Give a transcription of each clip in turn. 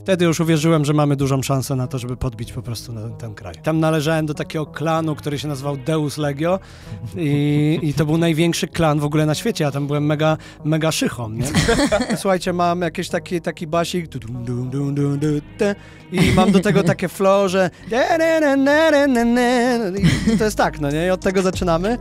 Wtedy już uwierzyłem, że mamy dużą szansę na to, żeby podbić po prostu ten, ten kraj. Tam należałem do takiego klanu, który się nazywał Deus Legio i, i to był największy klan w ogóle na świecie, a ja tam byłem mega, mega szychą, nie? Słuchajcie, mam jakiś taki, taki basik i mam do tego takie flow, że to jest tak, no nie? I od tego zaczynamy.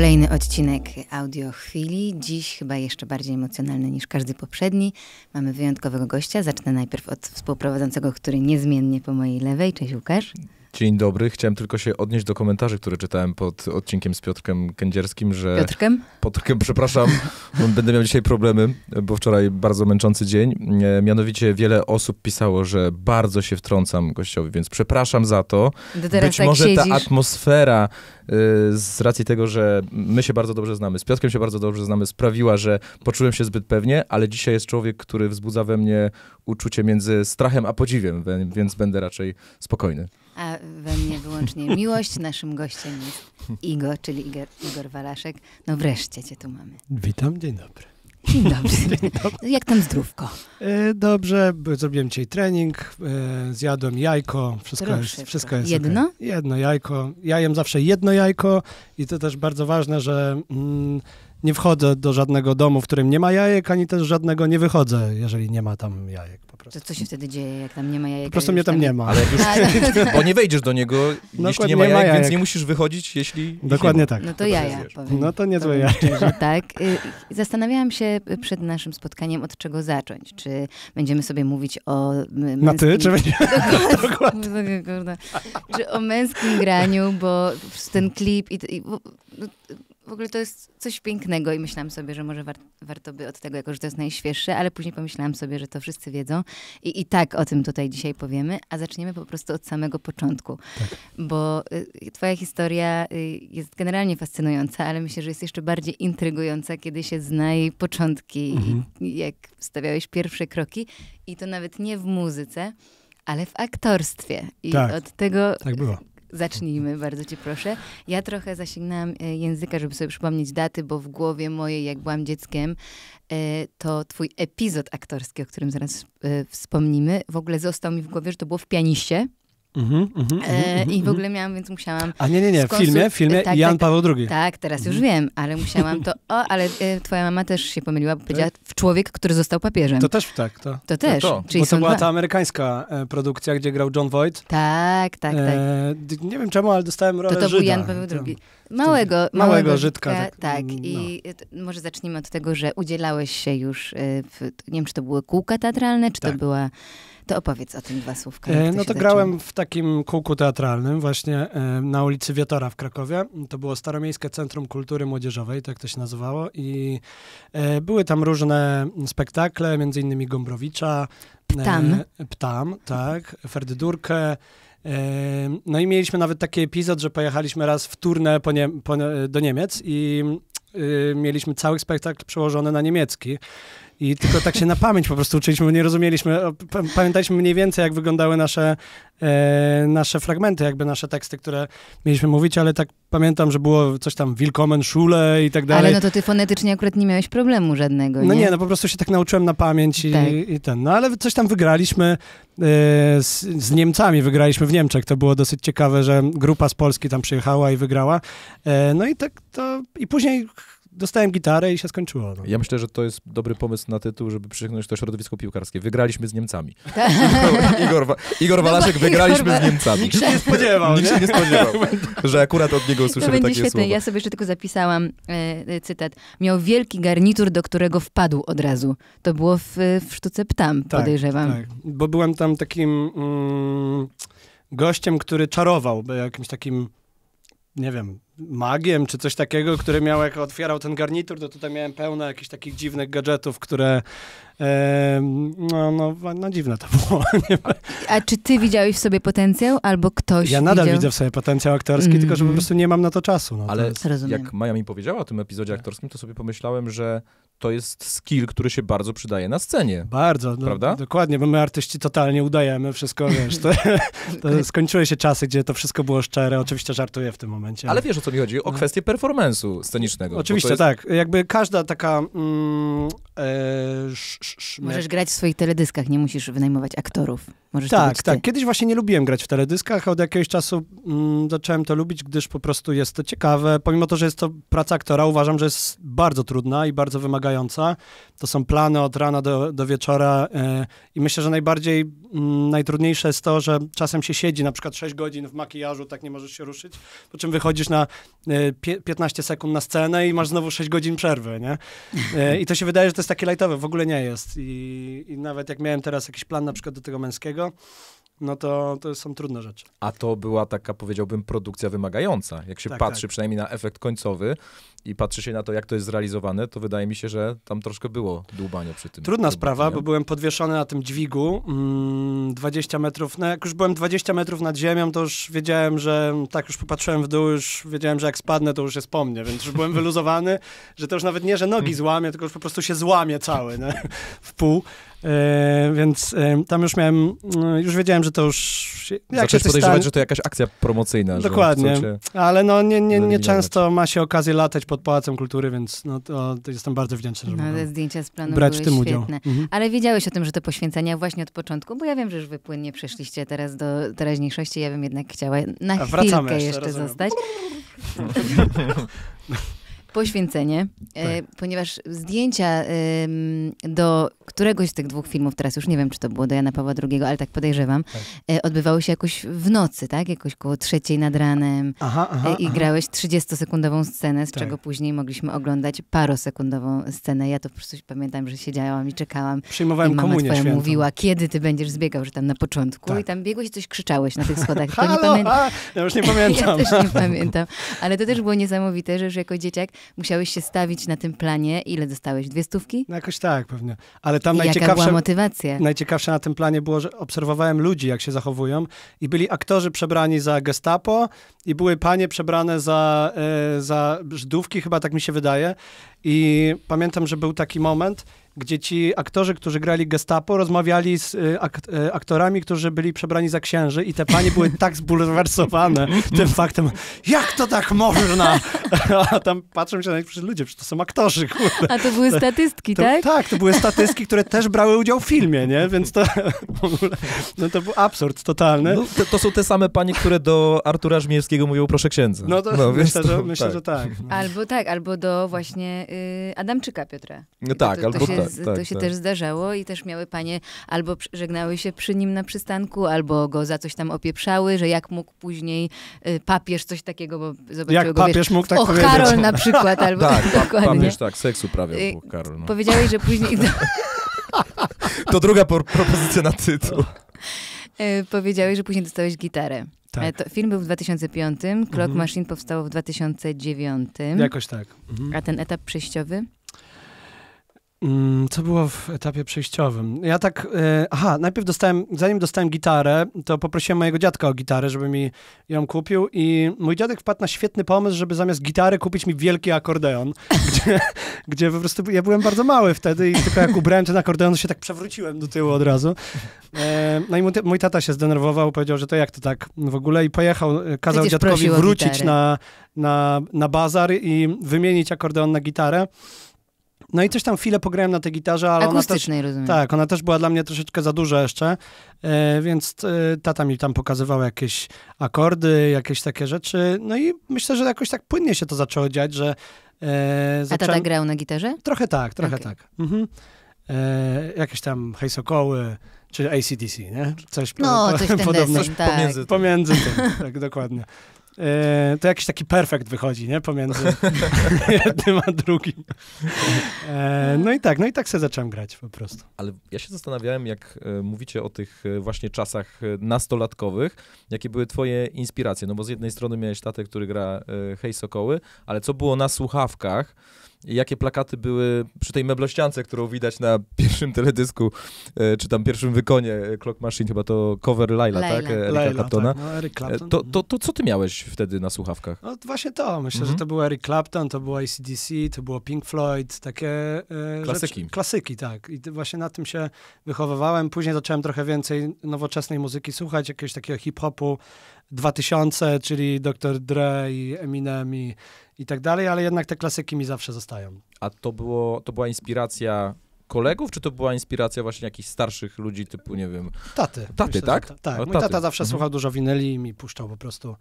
Kolejny odcinek audio chwili. Dziś chyba jeszcze bardziej emocjonalny niż każdy poprzedni. Mamy wyjątkowego gościa. Zacznę najpierw od współprowadzącego, który niezmiennie po mojej lewej. Cześć Łukasz. Dzień dobry. Chciałem tylko się odnieść do komentarzy, które czytałem pod odcinkiem z Piotrkiem Kędzierskim, że... Piotrkiem? Piotrkiem, przepraszam. Będę miał dzisiaj problemy, bo wczoraj bardzo męczący dzień. E, mianowicie wiele osób pisało, że bardzo się wtrącam gościowi, więc przepraszam za to. Być tak może siedzisz. ta atmosfera e, z racji tego, że my się bardzo dobrze znamy, z Piotrkiem się bardzo dobrze znamy, sprawiła, że poczułem się zbyt pewnie, ale dzisiaj jest człowiek, który wzbudza we mnie uczucie między strachem a podziwiem, więc będę raczej spokojny. A we mnie wyłącznie miłość. Naszym gościem jest Igor, czyli Igor, Igor Walaszek. No wreszcie cię tu mamy. Witam, dzień dobry. Dzień dobry. Dzień dobry. Jak tam zdrówko? E, dobrze, zrobiłem dzisiaj trening, e, zjadłem jajko, wszystko jest, wszystko jest Jedno? Jedno jajko. Ja jem zawsze jedno jajko i to też bardzo ważne, że mm, nie wchodzę do żadnego domu, w którym nie ma jajek, ani też żadnego nie wychodzę, jeżeli nie ma tam jajek prostu. To co się wtedy dzieje, jak tam nie ma jajek? Po prostu mnie tam, tam nie ma. Ale już, no. bo nie wejdziesz do niego, jeśli nie ma jajek, jajek, więc nie musisz wychodzić, jeśli... Dokładnie tak. No to jaja, powiem. No to niezłe jaja. tak. Y, zastanawiałam się przed naszym spotkaniem, od czego zacząć. Czy będziemy sobie mówić o... Męskim... Na ty, czy będziemy... Dokładnie. czy o męskim graniu, bo ten klip i... i bo, w ogóle to jest coś pięknego i myślałam sobie, że może war warto by od tego, jako że to jest najświeższe, ale później pomyślałam sobie, że to wszyscy wiedzą i, i tak o tym tutaj dzisiaj powiemy, a zaczniemy po prostu od samego początku, tak. bo y, y, twoja historia y, jest generalnie fascynująca, ale myślę, że jest jeszcze bardziej intrygująca, kiedy się zna jej początki mhm. i jak stawiałeś pierwsze kroki i to nawet nie w muzyce, ale w aktorstwie. I tak, od tego tak było. Zacznijmy, bardzo cię proszę. Ja trochę zasięgnęłam e, języka, żeby sobie przypomnieć daty, bo w głowie mojej, jak byłam dzieckiem, e, to twój epizod aktorski, o którym zaraz e, wspomnimy, w ogóle został mi w głowie, że to było w pianiście. Mm-hmm, mm-hmm, e, mm-hmm, I w mhm, ogóle mhm. miałam, więc musiałam. A nie, nie, nie, w filmie, filmie tak, Jan tak, Paweł II. Tak, teraz już wiem, ale musiałam to. O, ale e, twoja mama też się pomyliła, bo tak. powiedziała w człowiek, który został papieżem. To też tak, to. To też. To, to. Czyli bo to była dwa. ta amerykańska e, produkcja, gdzie grał John Voight. Tak, tak, e, tak. nie wiem czemu, ale dostałem rolę To to Żyda. był Jan Paweł II. Małego, małego, małego Żydka. Tak, tak. No. i no. może zacznijmy od tego, że udzielałeś się już, e, w, nie wiem, czy to były kółka teatralne, czy to tak. była to opowiedz o tym dwa słówka. E, no to, grałem zaczyna? w takim kółku teatralnym właśnie e, na ulicy Wietora w Krakowie. To było Staromiejskie Centrum Kultury Młodzieżowej, tak to się nazywało i e, były tam różne spektakle, między innymi Gombrowicza. Ptam. Ptam, tak. Ferdydurkę. No i mieliśmy nawet taki epizod, że pojechaliśmy raz w turnę po nie, po, do Niemiec i y, mieliśmy cały spektakl przełożony na niemiecki. I tylko tak się na pamięć po prostu uczyliśmy, bo nie rozumieliśmy, pamiętaliśmy mniej więcej, jak wyglądały nasze, e, nasze fragmenty, jakby nasze teksty, które mieliśmy mówić, ale tak pamiętam, że było coś tam Wilkomen, Schule i tak dalej. Ale no to ty fonetycznie akurat nie miałeś problemu żadnego, No nie, nie no po prostu się tak nauczyłem na pamięć i, tak. i ten. No ale coś tam wygraliśmy e, z, z, Niemcami, wygraliśmy w Niemczech. To było dosyć ciekawe, że grupa z Polski tam przyjechała i wygrała. E, no i tak to, i później dostałem gitarę i się skończyło. No. Ja myślę, że to jest dobry pomysł na tytuł, żeby przyciągnąć to środowisko piłkarskie. Wygraliśmy z Niemcami. Tak. Igor, Igor no Walaszek, no, wygraliśmy Igor... z Niemcami. Nikt się nie spodziewał. Nikt się nie spodziewał, że akurat od niego usłyszymy takie świetne. słowa. Ja sobie jeszcze tylko zapisałam e, e, cytat. Miał wielki garnitur, do którego wpadł od razu. To było w, w Sztuce Ptam, tak, podejrzewam. Tak, bo byłem tam takim mm, gościem, który czarował, jakimś takim nie wiem, magiem, czy coś takiego, który miał, jak otwierał ten garnitur, to tutaj miałem pełno jakichś takich dziwnych gadżetów, które no, no, no dziwne to było. A czy ty widziałeś w sobie potencjał, albo ktoś Ja nadal widział? widzę w sobie potencjał aktorski, mm. tylko że po mhm. prostu nie mam na to czasu. No, Ale to jest... jak Maja mi powiedziała o tym epizodzie tak. aktorskim, to sobie pomyślałem, że to jest skill, który się bardzo przydaje na scenie. Bardzo, no, prawda? No, dokładnie, bo my artyści totalnie udajemy wszystko, wiesz, to, to skończyły się czasy, gdzie to wszystko było szczere, oczywiście żartuję w tym momencie. Ale wiesz o co mi chodzi, o no. kwestię performance'u scenicznego. Oczywiście, jest... tak. Jakby każda taka mm, e, Możesz grać w swoich teledyskach, nie musisz wynajmować aktorów. Możesz tak, tak. Kiedyś właśnie nie lubiłem grać w teledyskach, a od jakiegoś czasu mm, zacząłem to lubić, gdyż po prostu jest to ciekawe. Pomimo to, że jest to praca aktora, uważam, że jest bardzo trudna i bardzo wymagająca. To są plany od rana do, do wieczora e, i myślę, że najbardziej mm, najtrudniejsze jest to, że czasem się siedzi na przykład 6 godzin w makijażu, tak nie możesz się ruszyć, po czym wychodzisz na yy, e, 15 sekund na scenę i masz znowu 6 godzin przerwy, nie? E, I to się wydaje, że to jest takie lajtowe, w ogóle nie jest. I, I nawet jak miałem teraz jakiś plan na przykład do tego męskiego, tego, no to, to są trudne rzeczy. A to była taka, powiedziałbym, produkcja wymagająca. Jak się tak, patrzy tak. przynajmniej na efekt końcowy, i patrzy się na to, jak to jest zrealizowane, to wydaje mi się, że tam troszkę było dłubania przy tym. Trudna sprawa, bo byłem podwieszony na tym dźwigu mm, 20 metrów. No jak już byłem 20 metrów nad ziemią, to już wiedziałem, że tak już popatrzyłem w dół, już wiedziałem, że jak spadnę, to już jest po mnie, więc już byłem wyluzowany, że to już nawet nie, że nogi hmm. złamie, tylko już po prostu się złamie cały no, w pół. E, więc e, tam już miałem, mm, już wiedziałem, że to już... Jak Zacząłeś podejrzewać, stan... że to jakaś akcja promocyjna. Dokładnie, ale no nie, nie, nie często ma się okazję latać pod Pałacem Kultury, więc no, to, to jestem bardzo wdzięczny, że no, te zdjęcia z planu brać były tym świetne. udział. Mhm. Ale wiedziałeś o tym, że te poświęcenia właśnie od początku, bo ja wiem, że już wypłynnie przeszliście teraz do teraźniejszości, ja bym jednak chciała na A chwilkę jeszcze, jeszcze zostać. Poświęcenie, e, tak. ponieważ zdjęcia do któregoś z tych dwóch filmów, teraz już nie wiem, czy to było do Jana Pawła II, ale tak podejrzewam, tak. E, odbywały się jakoś w nocy, tak? Jakoś koło trzeciej nad ranem aha, aha, e, i aha. grałeś 30-sekundową scenę, z tak. czego później mogliśmy oglądać parosekundową scenę. Ja to po prostu pamiętam, że siedziałam i czekałam. Przyjmowałem i mama komunię twoja mówiła, kiedy ty będziesz zbiegał, że tam na początku tak. i tam biegłeś i coś krzyczałeś na tych schodach. Halo, nie pamię... a, ja już nie pamiętam. ja też nie pamiętam, ale to też było niesamowite, że już jako dzieciak musiałeś się stawić na tym planie. Ile dostałeś? Dwie stówki? No jakoś tak, pewnie. Ale tam I najciekawsze... Jaka była motywacja? Najciekawsze na tym planie było, że obserwowałem ludzi, jak się zachowują i byli aktorzy przebrani za gestapo i były panie przebrane za, e, za Żydówki, chyba tak mi się wydaje. I pamiętam, że był taki moment, gdzie ci aktorzy, którzy grali gestapo, rozmawiali z y, ak y, aktorami, którzy byli przebrani za księży i te panie były tak zbulwersowane tym faktem, jak to tak można? A tam patrzą się na nich, przecież ludzie, przecież to są aktorzy, kurde. A to były statystki, to, tak? Tak, to były statystki, które też brały udział w filmie, nie? Więc to w ogóle, no to był absurd totalny. No, to, to, są te same panie, które do Artura Żmijewskiego mówią, proszę księdza. No to no, myślę, że, to, myślę, tak. że tak. Albo tak, albo do właśnie y, Adamczyka Piotra. No tak, to, albo się, tak, tak, to się tak. też zdarzało i też miały panie albo żegnały się przy nim na przystanku, albo go za coś tam opieprzały, że jak mógł później y, papież coś takiego, bo zobaczył jak go, papież wiesz, mógł tak o, powiedzieć. Karol na przykład, albo tak, dokładnie. Papież tak, seksu prawie y, był Karol. No. Powiedziałeś, że później... to druga propozycja na tytuł. Y, powiedziałeś, że później dostałeś gitarę. Tak. E, to film był w 2005, Clock mhm. Machine powstało w 2009. Jakoś tak. Mhm. A ten etap przejściowy? Mm, co było w etapie przejściowym? Ja tak, e, aha, najpierw dostałem, zanim dostałem gitarę, to poprosiłem mojego dziadka o gitarę, żeby mi ją kupił i mój dziadek wpadł na świetny pomysł, żeby zamiast gitary kupić mi wielki akordeon, gdzie, gdzie po prostu ja byłem bardzo mały wtedy i tylko jak ubrałem ten akordeon, to się tak przewróciłem do tyłu od razu. E, no i mój, mój, tata się zdenerwował, powiedział, że to jak to tak w ogóle i pojechał, e, kazał Przecież dziadkowi wrócić na, na, na bazar i wymienić akordeon na gitarę. No i coś tam chwilę pograłem na tej gitarze, ale Akustycznej, ona też, rozumiem. Tak, ona też była dla mnie troszeczkę za duża jeszcze, e, więc e, tata mi tam pokazywał jakieś akordy, jakieś takie rzeczy. No i myślę, że jakoś tak płynnie się to zaczęło dziać, że... E, zacząłem... A tata grał na gitarze? Trochę tak, trochę okay. tak. Mhm. E, jakieś tam hejsokoły, czy ACDC, nie? Coś, no, po, coś Coś pomiędzy tak. Pomiędzy tym, tak, dokładnie. E, to jakiś taki perfekt wychodzi, nie? Pomiędzy jednym a drugim. E, no i tak, no i tak sobie zacząłem grać po prostu. Ale ja się zastanawiałem, jak e, mówicie o tych właśnie czasach nastolatkowych, jakie były twoje inspiracje, no bo z jednej strony miałeś tatę, który gra Hej Sokoły, ale co było na słuchawkach, jakie plakaty były przy tej meblościance, którą widać na pierwszym teledysku, e, czy tam pierwszym wykonie e, Clock Machine, chyba to cover Laila, Layla. tak? E, Erika tak, Claptona. Tak, no, Eric Clapton. To, to, mhm. to co ty miałeś wtedy na słuchawkach? No właśnie to, myślę, że mhm. to był Eric Clapton, to było ACDC, to było Pink Floyd, takie... E, klasyki. Rzecz, klasyki, tak. I właśnie na tym się wychowywałem. Później zacząłem trochę więcej nowoczesnej muzyki słuchać, jakiegoś takiego hip-hopu, 2000, czyli Dr. Dre i Eminem i, i tak dalej, ale jednak te klasyki mi zawsze zostają. A to, było, to była inspiracja kolegów, czy to była inspiracja właśnie jakichś starszych ludzi, typu, nie wiem... Taty. Taty, myślę, tak? Ta, tak, o, mój taty. tata zawsze mhm. słuchał dużo winyli i mi puszczał po prostu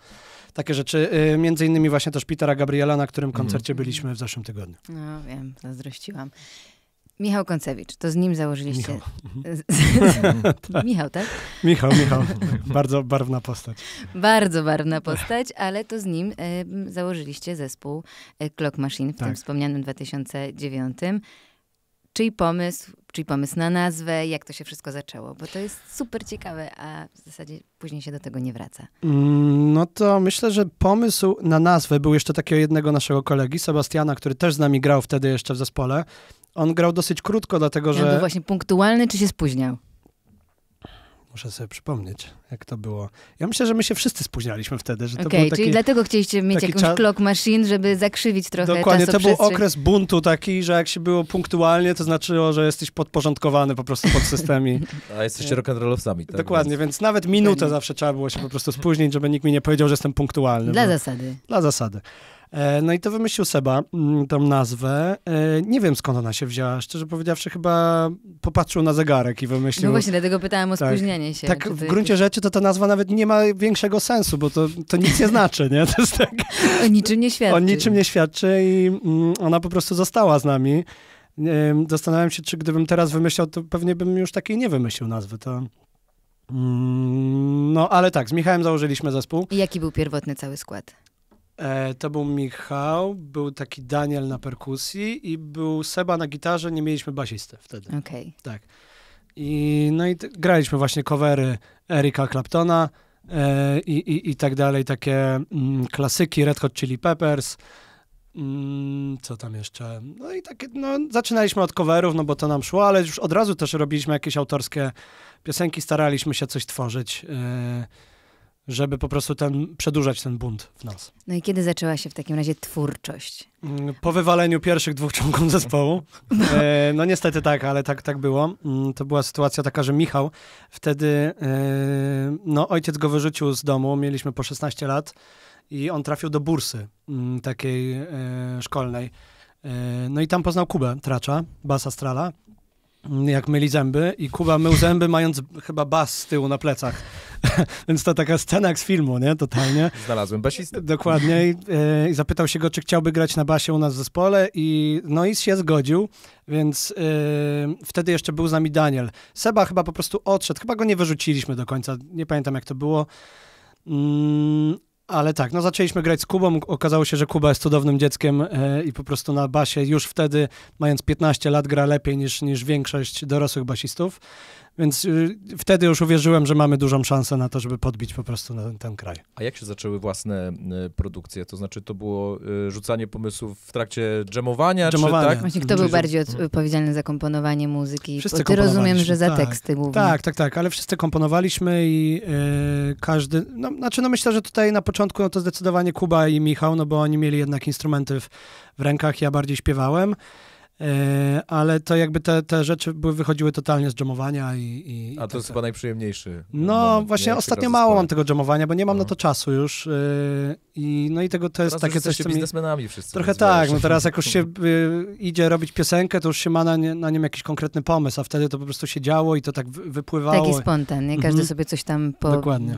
takie rzeczy. Y, między innymi właśnie też Petera Gabriela, na którym mhm. koncercie mhm. byliśmy w zeszłym tygodniu. No wiem, zazdrościłam. Michał Koncewicz, to z nim założyliście. Michał, tak. Michał, tak? Michał, Michał. Bardzo barwna postać. Bardzo barwna postać, ale to z nim y, założyliście zespół e, Clock Machine w tak. tym wspomnianym 2009. Czyj pomysł, czyj pomysł na nazwę, jak to się wszystko zaczęło? Bo to jest super ciekawe, a w zasadzie później się do tego nie wraca. Mm, no to myślę, że pomysł na nazwę był jeszcze takiego jednego naszego kolegi, Sebastiana, który też z nami grał wtedy jeszcze w zespole. On grał dosyć krótko, dlatego że... Ja był właśnie punktualny, czy się spóźniał? Muszę sobie przypomnieć, jak to było. Ja myślę, że my się wszyscy spóźnialiśmy wtedy. Okej, okay, czyli taki, dlatego chcieliście mieć jakąś czas... clock machine, żeby zakrzywić trochę Dokładnie, to był okres buntu taki, że jak się było punktualnie, to znaczyło, że jesteś podporządkowany po prostu pod system. A jesteście rock'n'rollowcami. Tak Dokładnie, więc, więc nawet minutę zawsze trzeba było się po prostu spóźnić, żeby nikt mi nie powiedział, że jestem punktualny. Dla bo... zasady. Dla zasady. E, no i to wymyślił Seba, mm, tą nazwę. E, nie wiem skąd ona się wzięła, szczerze powiedziawszy chyba popatrzył na zegarek i wymyślił. No właśnie, dlatego pytałem o tak. się. Tak, w gruncie jest... rzeczy to ta nazwa nawet nie ma większego sensu, bo to, to nic nie znaczy, nie? To jest tak... O niczym nie świadczy. O niczym nie świadczy i mm, ona po prostu została z nami. Zastanawiam się, czy gdybym teraz wymyślał, to pewnie bym już takiej nie wymyślił nazwy, to... Mm, no, ale tak, z Michałem założyliśmy zespół. I jaki był pierwotny cały skład? E, to był Michał, był taki Daniel na perkusji i był Seba na gitarze, nie mieliśmy basisty wtedy. Okej. Okay. Tak. I, no i graliśmy właśnie covery Erika Claptona e, i, i, i tak dalej, takie mm, klasyki Red Hot Chili Peppers, mm, co tam jeszcze, no i takie, no zaczynaliśmy od coverów, no bo to nam szło, ale już od razu też robiliśmy jakieś autorskie piosenki, staraliśmy się coś tworzyć, e, żeby po prostu ten, przedłużać ten bunt w nas. No i kiedy zaczęła się w takim razie twórczość? Mm, po wywaleniu pierwszych dwóch członków zespołu. No, e, no niestety tak, ale tak, tak było. Mm, to była sytuacja taka, że Michał wtedy, e, no ojciec go wyrzucił z domu, mieliśmy po 16 lat i on trafił do bursy m, mm, takiej e, szkolnej. E, no i tam poznał Kubę Tracza, basa Strala jak myli zęby i Kuba mył zęby mając chyba bas z tyłu na plecach. Więc to taka scena jak z filmu, nie? Totalnie. Znalazłem basistę. Dokładnie. I, e, I, zapytał się go, czy chciałby grać na basie u nas w zespole i no i się zgodził, więc e, wtedy jeszcze był z nami Daniel. Seba chyba po prostu odszedł, chyba go nie wyrzuciliśmy do końca, nie pamiętam jak to było. Mm, ale tak, no zaczęliśmy grać z Kubą, okazało się, że Kuba jest cudownym dzieckiem e, i po prostu na basie już wtedy, mając 15 lat, gra lepiej niż, niż większość dorosłych basistów. Więc y, wtedy już uwierzyłem, że mamy dużą szansę na to, żeby podbić po prostu ten, ten kraj. A jak się zaczęły własne y, produkcje? To znaczy to było y, rzucanie pomysłów w trakcie dżemowania, dżemowania. czy tak? Właśnie kto był bardziej odpowiedzialny za komponowanie muzyki? Wszyscy Ty rozumiem, że za tak, teksty głównie. Tak, tak, tak, ale wszyscy komponowaliśmy i yy, każdy, no, znaczy no myślę, że tutaj na początku no to zdecydowanie Kuba i Michał, no bo oni mieli jednak instrumenty w, w rękach, ja bardziej śpiewałem. E, ale to jakby te, te rzeczy były, wychodziły totalnie z dżemowania i, i A to tak jest chyba najprzyjemniejszy. No moment, właśnie ostatnio mało mam tego dżemowania, bo nie mam no. na mhm. to czasu już e, i no i tego to jest teraz takie coś, co biznesmenami wszyscy. Trochę tak, no teraz jak już się y, idzie robić piosenkę, to już się ma na, nie, na nim jakiś konkretny pomysł, a wtedy to po prostu się działo i to tak wypływało. Taki spontan, nie? Każdy mhm. sobie coś tam po... Dokładnie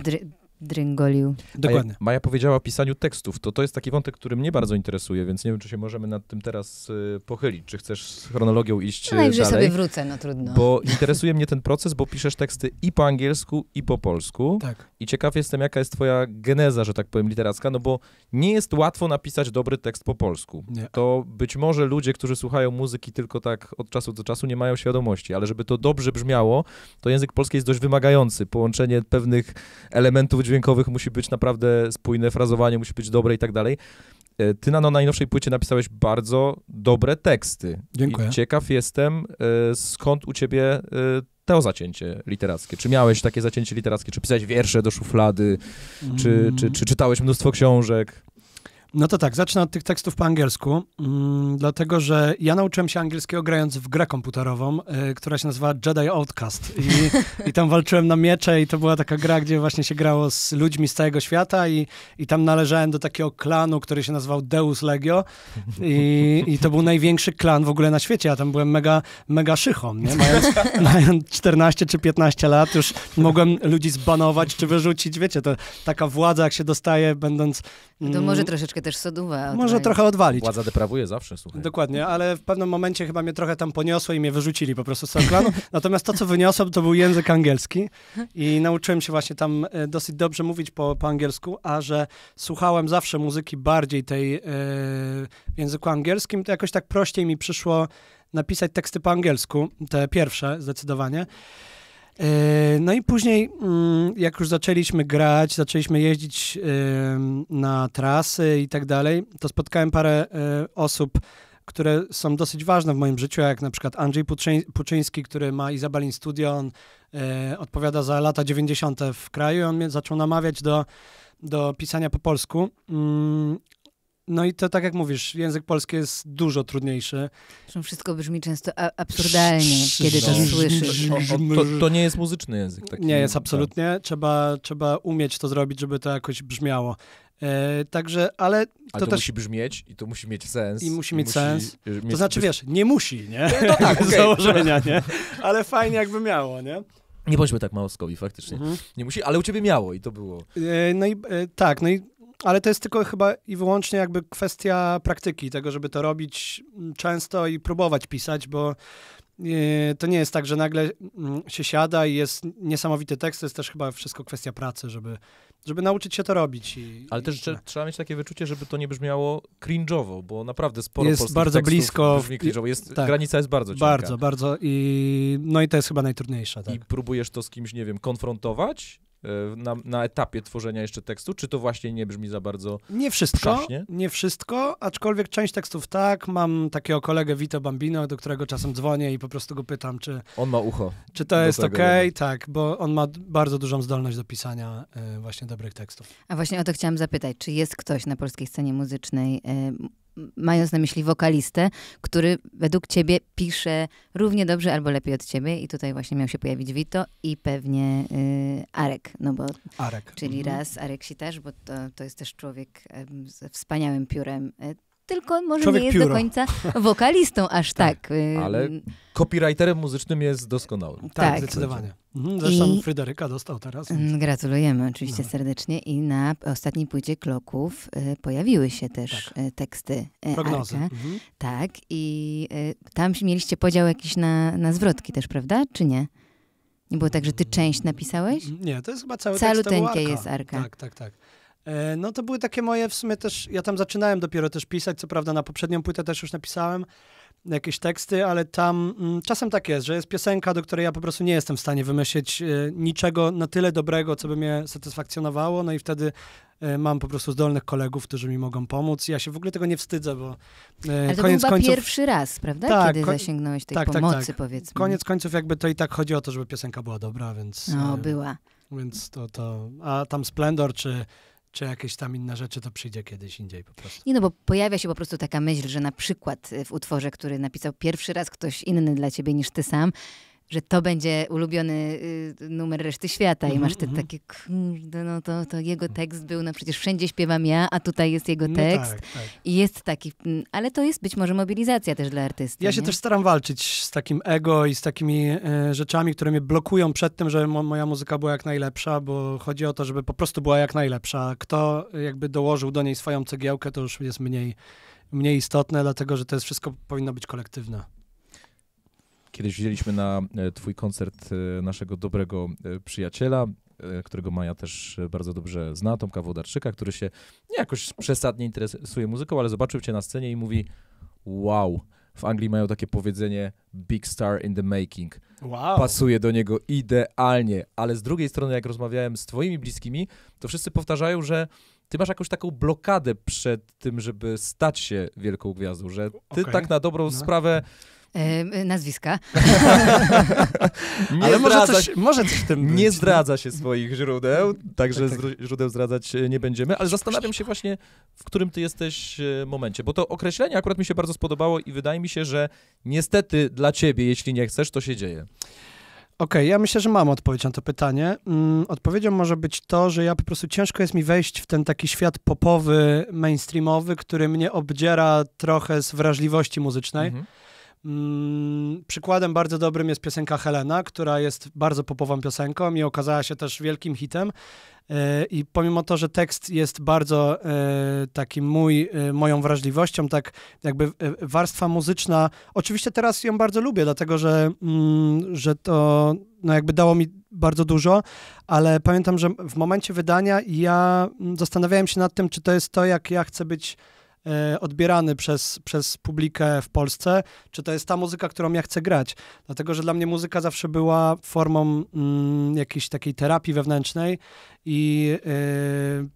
dryngolił. Dokładnie. Maja, Maja, powiedziała o pisaniu tekstów. To, to jest taki wątek, który mnie bardzo interesuje, więc nie wiem, czy się możemy nad tym teraz y, pochylić. Czy chcesz z chronologią iść no, y, dalej? No sobie wrócę, no trudno. Bo interesuje mnie ten proces, bo piszesz teksty i po angielsku, i po polsku. Tak i ciekaw jestem, jaka jest twoja geneza, że tak powiem, literacka, no bo nie jest łatwo napisać dobry tekst po polsku. Nie. To być może ludzie, którzy słuchają muzyki tylko tak od czasu do czasu, nie mają świadomości, ale żeby to dobrze brzmiało, to język polski jest dość wymagający. Połączenie pewnych elementów dźwiękowych musi być naprawdę spójne, frazowanie musi być dobre i tak dalej. E, ty na no, najnowszej płycie napisałeś bardzo dobre teksty. Dziękuję. I ciekaw jestem, e, skąd u ciebie e, to zacięcie literackie. Czy miałeś takie zacięcie literackie, czy pisałeś wiersze do szuflady, mm. czy, czy, czy czytałeś mnóstwo książek? No to tak, zacznę od tych tekstów po angielsku, mm, dlatego że ja nauczyłem się angielskiego grając w grę komputerową, y, która się nazywa Jedi Outcast. I, I, tam walczyłem na miecze i to była taka gra, gdzie właśnie się grało z ludźmi z całego świata i, i tam należałem do takiego klanu, który się nazywał Deus Legio i, i to był największy klan w ogóle na świecie. Ja tam byłem mega, mega szychą, nie? Mając, mając 14 czy 15 lat już mogłem ludzi zbanować czy wyrzucić, wiecie, to taka władza jak się dostaje będąc... Mm, to może troszeczkę troszkę też soduwa. Może trochę odwalić. Władza deprawuje zawsze, słuchaj. Dokładnie, ale w pewnym momencie chyba mnie trochę tam poniosło i mnie wyrzucili po prostu z tego Natomiast to, co wyniosłem, to był język angielski i nauczyłem się właśnie tam e, dosyć dobrze mówić po, po angielsku, a że słuchałem zawsze muzyki bardziej tej yy, w języku angielskim, to jakoś tak prościej mi przyszło napisać teksty po angielsku, te pierwsze zdecydowanie. Yy, no i później, mm, jak już zaczęliśmy grać, zaczęliśmy jeździć na trasy i tak dalej, to spotkałem parę y, osób, które są dosyć ważne w moim życiu, jak na przykład Andrzej Puczyński, który ma Izabelin Studio, on y, odpowiada za lata 90. w kraju, on mnie zaczął namawiać do, do pisania po polsku. Mm, no i to tak jak mówisz, język polski jest dużo trudniejszy. Zresztą wszystko brzmi często absurdalnie, kiedy to no. słyszysz. No, no, to, to, nie jest muzyczny język. Taki, nie jest, absolutnie. Trzeba, trzeba umieć to zrobić, żeby to jakoś brzmiało. E, także, ale to, ale to też... musi brzmieć i to musi mieć sens. I musi mieć sens. Y, mieć... To znaczy, wiesz, nie musi, nie? To no tak, okay. założenia, nie? Ale fajnie jakby miało, nie? Nie bądźmy tak małoskowi, faktycznie. Mhm. Nie musi, ale u ciebie miało i to było. E, no i e, tak, no i ale to jest tylko chyba i wyłącznie jakby kwestia praktyki, tego, żeby to robić mm, często i próbować pisać, bo e, to nie jest tak, że nagle mm, się siada i jest niesamowity tekst, to jest też chyba wszystko kwestia pracy, żeby, żeby nauczyć się to robić. I, Ale też trzeba mieć takie wyczucie, żeby to nie brzmiało cringe'owo, bo naprawdę sporo Jest bardzo blisko. Brzmi cringe'owo. Jest, tak, granica jest bardzo cienka. Bardzo, bardzo. I, no i to jest chyba najtrudniejsze. Tak. I próbujesz to z kimś, nie wiem, konfrontować? na, na, etapie tworzenia jeszcze tekstu? Czy to właśnie nie brzmi za bardzo Nie wszystko, nie wszystko, aczkolwiek część tekstów tak. Mam takiego kolegę Vito Bambino, do którego czasem dzwonię i po prostu go pytam, czy... On ma ucho. Czy to jest okej? Okay? Tak, bo on ma bardzo dużą zdolność do pisania y, właśnie dobrych tekstów. A właśnie o to chciałam zapytać, czy jest ktoś na polskiej scenie muzycznej, y, mając na myśli wokalistę, który według ciebie pisze równie dobrze albo lepiej od ciebie i tutaj właśnie miał się pojawić Vito i pewnie y, Arek, no bo Arek. czyli mhm. raz Arek Sitarz, bo to, to jest też człowiek y, ze wspaniałym piórem y, tylko może Człowiek nie jest pióro. do końca wokalistą aż tak. tak. Y, ale y, copywriterem muzycznym jest doskonały. Tak, tak. zdecydowanie. Mhm, zresztą I... Fryderyka dostał teraz. Mm, więc... Gratulujemy oczywiście no. serdecznie i na ostatniej płycie Kloków y, pojawiły się też tak. teksty Prognozy. Mhm. Tak i tam mieliście podział jakiś na, na zwrotki też, prawda? Czy nie? Nie było tak, że ty mm. część napisałeś? Nie, to jest chyba cały Calu tekst. Caluteńkie jest Arka. Tak, tak, tak. E, no to były takie moje w sumie też, ja tam zaczynałem dopiero też pisać, co prawda na poprzednią płytę też już napisałem jakieś teksty, ale tam mm, czasem tak jest, że jest piosenka, do której ja po prostu nie jestem w stanie wymyślić e, niczego na tyle dobrego, co by mnie satysfakcjonowało, no i wtedy e, mam po prostu zdolnych kolegów, którzy mi mogą pomóc. Ja się w ogóle tego nie wstydzę, bo y, Ale to koniec był końców... pierwszy raz, prawda? Tak, Kiedy zasięgnąłeś tej tak, tak pomocy, tak, tak. powiedzmy. Koniec końców jakby to i tak chodzi o to, żeby piosenka była dobra, więc... No, była. Więc to, to... A tam Splendor czy czy jakieś tam inne rzeczy, to przyjdzie kiedyś indziej po prostu. Nie no, bo pojawia się po prostu taka myśl, że na przykład e, w utworze, który napisał pierwszy raz ktoś inny dla ciebie niż ty sam, że to będzie ulubiony y, numer reszty świata i masz te mhm, takie, mhm. kurde, no to, to jego tekst był, no przecież wszędzie śpiewam ja, a tutaj jest jego no tekst. No tak, tak. I jest taki, mm, ale to jest być może mobilizacja też dla artysty. Ja się też staram walczyć z takim ego i z takimi e, rzeczami, które mnie blokują przed tym, że mo moja muzyka była jak najlepsza, bo chodzi o to, żeby po prostu była jak najlepsza. Kto jakby dołożył do niej swoją cegiełkę, to już jest mniej, mniej istotne, dlatego że to jest wszystko powinno być kolektywne. Kiedyś wzięliśmy na e, twój koncert e, naszego dobrego e, przyjaciela, którego Maja też bardzo dobrze zna, Tomka Wodarczyka, który się nie jakoś przesadnie interesuje muzyką, ale zobaczył cię na scenie i mówi wow, w Anglii mają takie powiedzenie big star in the making. Wow. Pasuje do niego idealnie, ale z drugiej strony, jak rozmawiałem z twoimi bliskimi, to wszyscy powtarzają, że ty masz jakąś taką blokadę przed tym, żeby stać się wielką gwiazdą, że ty okay. tak na dobrą no. sprawę E, nazwiska. Ale może coś, może coś w tym Nie zdradza się swoich źródeł, tak, tak, także tak, tak. źródeł zdradzać e, nie będziemy, ale zastanawiam się właśnie, w którym ty jesteś e, momencie, bo to określenie akurat mi się bardzo spodobało i wydaje mi się, że niestety dla ciebie, jeśli nie chcesz, to się dzieje. Okej, okay, ja myślę, że mam odpowiedź na to pytanie. Mm, odpowiedzią może być to, że ja po prostu ciężko jest mi wejść w ten taki świat popowy, mainstreamowy, który mnie obdziera trochę z wrażliwości muzycznej. Mhm. Mm, przykładem bardzo dobrym jest piosenka Helena, która jest bardzo popową piosenką i okazała się też wielkim hitem. E, I pomimo to, że tekst jest bardzo takim e, taki mój, e, moją wrażliwością, tak jakby warstwa muzyczna, oczywiście teraz ją bardzo lubię, dlatego że, mm, że to no jakby dało mi bardzo dużo, ale pamiętam, że w momencie wydania ja mm, zastanawiałem się nad tym, czy to jest to, jak ja chcę być E, odbierany przez, przez publikę w Polsce, czy to jest ta muzyka, którą ja chcę grać. Dlatego, że dla mnie muzyka zawsze była formą mm, jakiejś takiej terapii wewnętrznej i yy,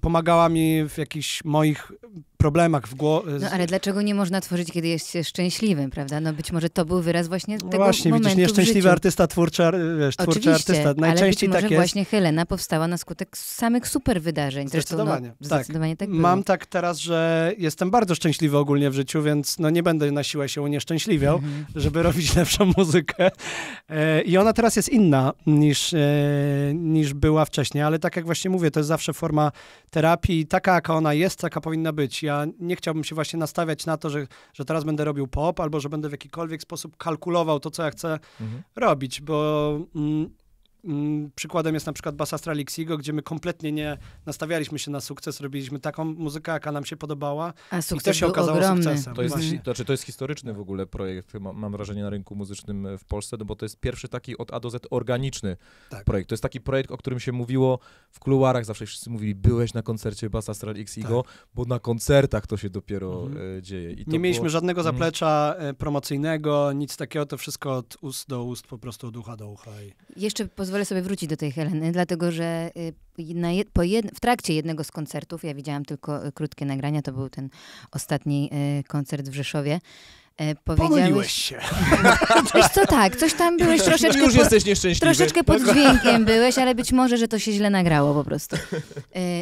pomagała mi w jakichś moich problemach w głowie. No ale dlaczego nie można tworzyć, kiedy jest się szczęśliwym, prawda? No być może to był wyraz właśnie no tego no właśnie, momentu widzisz, nieszczęśliwy artysta, twórczy, wiesz, twórczy artysta. Najczęściej ale być tak może tak właśnie Helena powstała na skutek samych super wydarzeń. No, zdecydowanie. no, tak. zdecydowanie tak. Mam tak teraz, że jestem bardzo szczęśliwy ogólnie w życiu, więc no nie będę na siłę się unieszczęśliwiał, mhm. żeby robić lepszą muzykę. E, I ona teraz jest inna niż, e, niż była wcześniej, ale tak jak właśnie mówię, to jest zawsze forma terapii, taka jaka ona jest, taka powinna być. Ja nie chciałbym się właśnie nastawiać na to, że, że teraz będę robił pop, albo że będę w jakikolwiek sposób kalkulował to, co ja chcę mhm. robić, bo... Mm, Mm, przykładem jest na przykład Astral Xigo, gdzie my kompletnie nie nastawialiśmy się na sukces, robiliśmy taką muzykę, jaka nam się podobała A i to się okazało ogromny. sukcesem. To jest, znaczy, to jest historyczny w ogóle projekt, mam wrażenie, na rynku muzycznym e, w Polsce, no bo to jest pierwszy taki od A do Z organiczny tak. projekt. To jest taki projekt, o którym się mówiło w kuluarach, zawsze wszyscy mówili, byłeś na koncercie Bas Astralixiego, tak. bo na koncertach to się dopiero mhm. E, dzieje. I nie mieliśmy było... żadnego mhm. zaplecza mhm. promocyjnego, nic takiego, to wszystko od ust do ust, po prostu od ucha do ucha. I... Jeszcze pozwolę pozwolę sobie wrócić do tej Heleny, dlatego że y, jed, w trakcie jednego z koncertów, ja widziałam tylko y, krótkie nagrania, to był ten ostatni y, koncert w Rzeszowie, powiedziałeś... się. Wiesz co, tak, coś tam byłeś troszeczkę... Już jesteś nieszczęśliwy. Troszeczkę pod dźwiękiem byłeś, ale być może, że to się źle nagrało po prostu.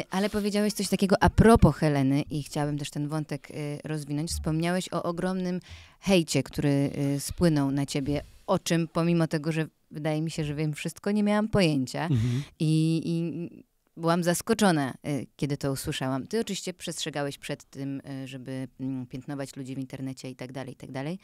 ale powiedziałeś coś takiego a propos Heleny i chciałabym też ten wątek rozwinąć. Wspomniałeś o ogromnym hejcie, który spłynął na ciebie, o czym pomimo tego, że wydaje mi się, że wiem wszystko, nie miałam pojęcia. Mhm. I, I byłam zaskoczona, y, kiedy to usłyszałam. Ty oczywiście przestrzegałeś przed tym, y, żeby mm, piętnować ludzi w internecie i tak dalej, i tak dalej.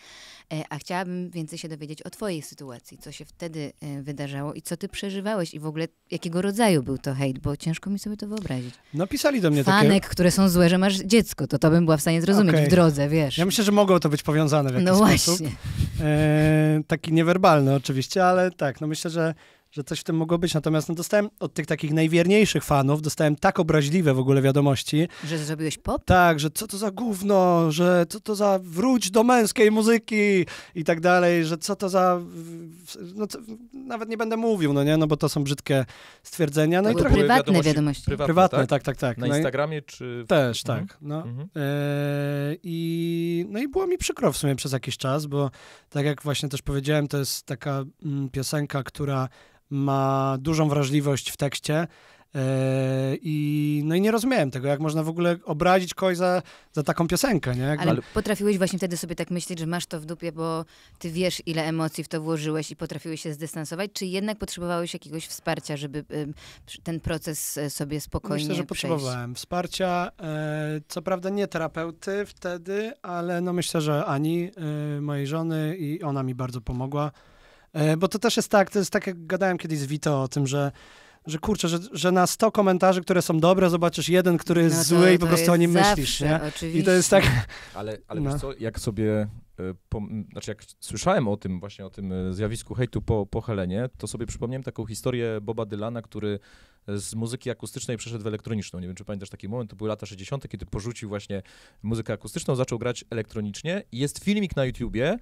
E, a chciałabym więcej się dowiedzieć o twojej sytuacji, co się wtedy y, wydarzało i co ty przeżywałeś i w ogóle jakiego rodzaju był to hejt, bo ciężko mi sobie to wyobrazić. Napisali no, do mnie Fanek, takie... które są złe, że masz dziecko, to to bym była w stanie zrozumieć okay. w drodze, wiesz. Ja myślę, że mogło to być powiązane w jakiś no sposób. No właśnie. E, taki niewerbalny oczywiście, ale tak, no myślę, że że coś w tym mogło być. Natomiast no, dostałem od tych takich najwierniejszych fanów, dostałem tak obraźliwe w ogóle wiadomości. Że zrobiłeś pop? Tak, że co to za gówno, że co to za wróć do męskiej muzyki i tak dalej, że co to za... No, co... nawet nie będę mówił, no nie, no bo to są brzydkie stwierdzenia. No to i prywatne wiadomości. wiadomości. Prywatne, prywatne, tak, tak, tak. tak. Na no Instagramie i... czy... Też, tak, mhm. tak. No. Mhm. E... i, no i było mi przykro w sumie przez jakiś czas, bo tak jak właśnie też powiedziałem, to jest taka mm, piosenka, która ma dużą wrażliwość w tekście. E, I, no i nie rozumiałem tego, jak można w ogóle obrazić kogoś za, za taką piosenkę, nie? Ale, Ale, potrafiłeś właśnie wtedy sobie tak myśleć, że masz to w dupie, bo ty wiesz, ile emocji w to włożyłeś i potrafiłeś się zdystansować, czy jednak potrzebowałeś jakiegoś wsparcia, żeby ten proces e, sobie spokojnie Myślę, że przejść? potrzebowałem wsparcia, e, co prawda nie terapeuty wtedy, ale no myślę, że Ani, mojej żony i ona mi bardzo pomogła E, bo to też jest tak, to jest tak jak gadałem kiedyś z Vito o tym, że że kurczę, że, że na 100 komentarzy, które są dobre, zobaczysz jeden, który jest no to, zły i po prostu o nim zawsze, myślisz. Nie? I to jest tak. Ale, ale no. co, jak sobie Y, po, znaczy jak słyszałem o tym właśnie, o tym y, zjawisku hejtu po, po Helenie, to sobie przypomniałem taką historię Boba Dylana, który y, z muzyki akustycznej przeszedł w elektroniczną. Nie wiem, czy pamiętasz taki moment, to były lata 60., kiedy porzucił właśnie muzykę akustyczną, zaczął grać elektronicznie. Jest filmik na YouTubie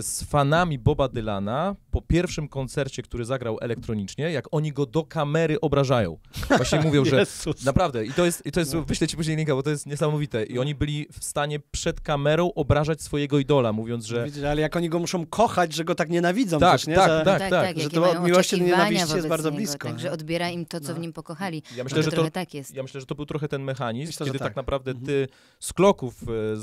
z fanami Boba Dylana po pierwszym koncercie, który zagrał elektronicznie, jak oni go do kamery obrażają. Właśnie mówią, że naprawdę, i to jest, i to jest no. wyślę ci później linka, bo to jest niesamowite. I oni byli w stanie przed kamerą obrażać swojego idola mówiąc, że... No ale jak oni go muszą kochać, że go tak nienawidzą tak, też, nie? Tak, że... tak, tak, tak. tak że to miłości do nienawiści jest bardzo niego, blisko. Także odbiera im to, co no. w nim pokochali. Ja myślę, no że to, tak jest. Ja myślę, że to był trochę ten mechanizm, myślę, kiedy tak. tak. naprawdę mhm. ty z kloków e, zacząłeś.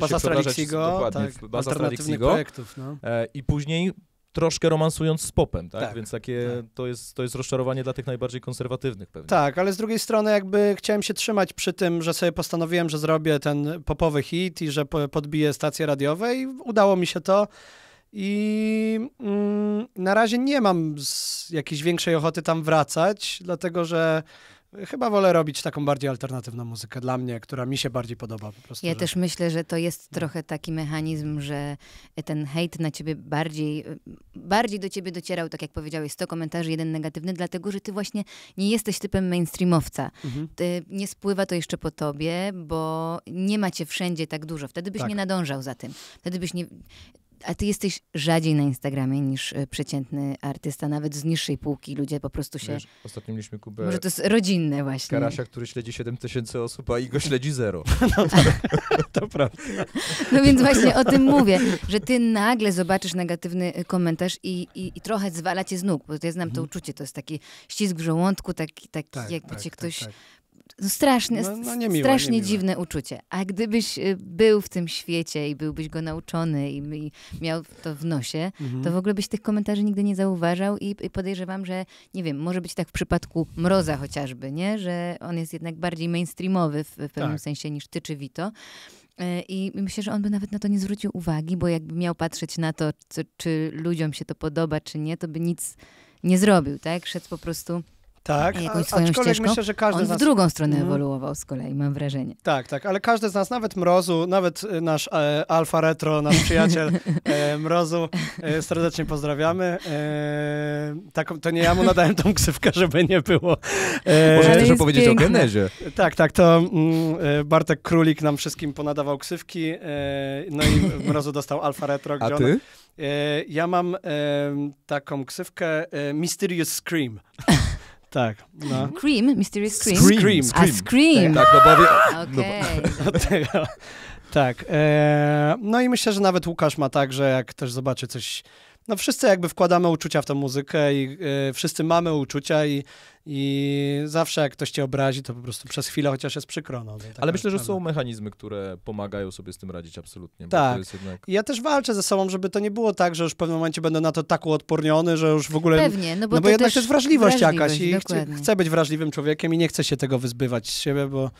zaczęłeś z się przedarzać... Tak, z Baza projektów. No. E, I później troszkę romansując z popem, tak? tak Więc takie tak. To, jest, to jest rozczarowanie dla tych najbardziej konserwatywnych pewnie. Tak, ale z drugiej strony jakby chciałem się trzymać przy tym, że sobie postanowiłem, że zrobię ten popowy hit i że podbiję stacje radiowe i udało mi się to. I mm, na razie nie mam jakiejś większej ochoty tam wracać, dlatego że Chyba wolę robić taką bardziej alternatywną muzykę dla mnie, która mi się bardziej podoba. Po prostu, ja że... też myślę, że to jest no. trochę taki mechanizm, że ten hejt na ciebie bardziej, bardziej do ciebie docierał, tak jak powiedziałeś, 100 komentarzy, jeden negatywny, dlatego, że ty właśnie nie jesteś typem mainstreamowca. Mhm. nie spływa to jeszcze po tobie, bo nie macie wszędzie tak dużo. Wtedy byś tak. nie nadążał za tym. Wtedy byś nie a ty jesteś rzadziej na Instagramie niż e, przeciętny artysta, nawet z niższej półki ludzie po prostu się... Wiesz, ostatnio mieliśmy Kubę... Może to jest rodzinne właśnie. Karasia, który śledzi 7 tysięcy osób, a i go śledzi zero. no, to, tak. to prawda. No więc właśnie o tym mówię, że ty nagle zobaczysz negatywny e, komentarz i, i, i trochę zwala cię z nóg, bo ja znam to mhm. uczucie, to jest taki ścisk w żołądku, taki, taki tak, jakby tak, cię tak, ktoś tak, tak. Straszne, no, no niemiłe, strasznie niemiłe. dziwne uczucie. A gdybyś y, był w tym świecie i byłbyś go nauczony i, miał to w nosie, mhm. to w ogóle byś tych komentarzy nigdy nie zauważał i, podejrzewam, że nie wiem, może być tak w przypadku Mroza chociażby, nie? Że on jest jednak bardziej mainstreamowy w, w pewnym tak. sensie niż ty czy Wito. E, I myślę, że on by nawet na to nie zwrócił uwagi, bo jakby miał patrzeć na to, co, czy ludziom się to podoba, czy nie, to by nic nie zrobił, tak? Szedł po prostu tak, e, jakąś swoją ścieżką. Myślę, że każdy On w nas... drugą stronę mhm. ewoluował z kolei, mam wrażenie. Tak, tak, ale każdy z nas, nawet Mrozu, nawet e, nasz e, Alfa Retro, nasz przyjaciel e, Mrozu, e, serdecznie pozdrawiamy. tak, to nie ja mu nadałem tą ksywkę, żeby nie było. Może też opowiedzieć piękne. o genezie. Tak, tak, to mm, Bartek Królik nam wszystkim ponadawał ksywki, no i Mrozu dostał Alfa Retro. A ty? ja mam taką ksywkę Mysterious Scream. Tak. No. Cream, Mysterious Cream. Scream. Scream. A Scream. Tak, no bo... Okay. No, no Tak. E, no i myślę, że nawet Łukasz ma tak, że jak też zobaczy coś no wszyscy jakby wkładamy uczucia w tę muzykę i e, wszyscy mamy uczucia i i zawsze jak ktoś cię obrazi, to po prostu przez chwilę chociaż jest przykro. No, tak Ale myślę, że są mechanizmy, które pomagają sobie z tym radzić absolutnie. Tak. Jednak... Ja też walczę ze sobą, żeby to nie było tak, że już w pewnym momencie będę na to tak uodporniony, że już w ogóle... Pewnie, no bo, no bo jednak jest wrażliwość, wrażliwość jakaś dokładnie. i chcę, chcę być wrażliwym człowiekiem i nie chcę się tego wyzbywać z siebie, bo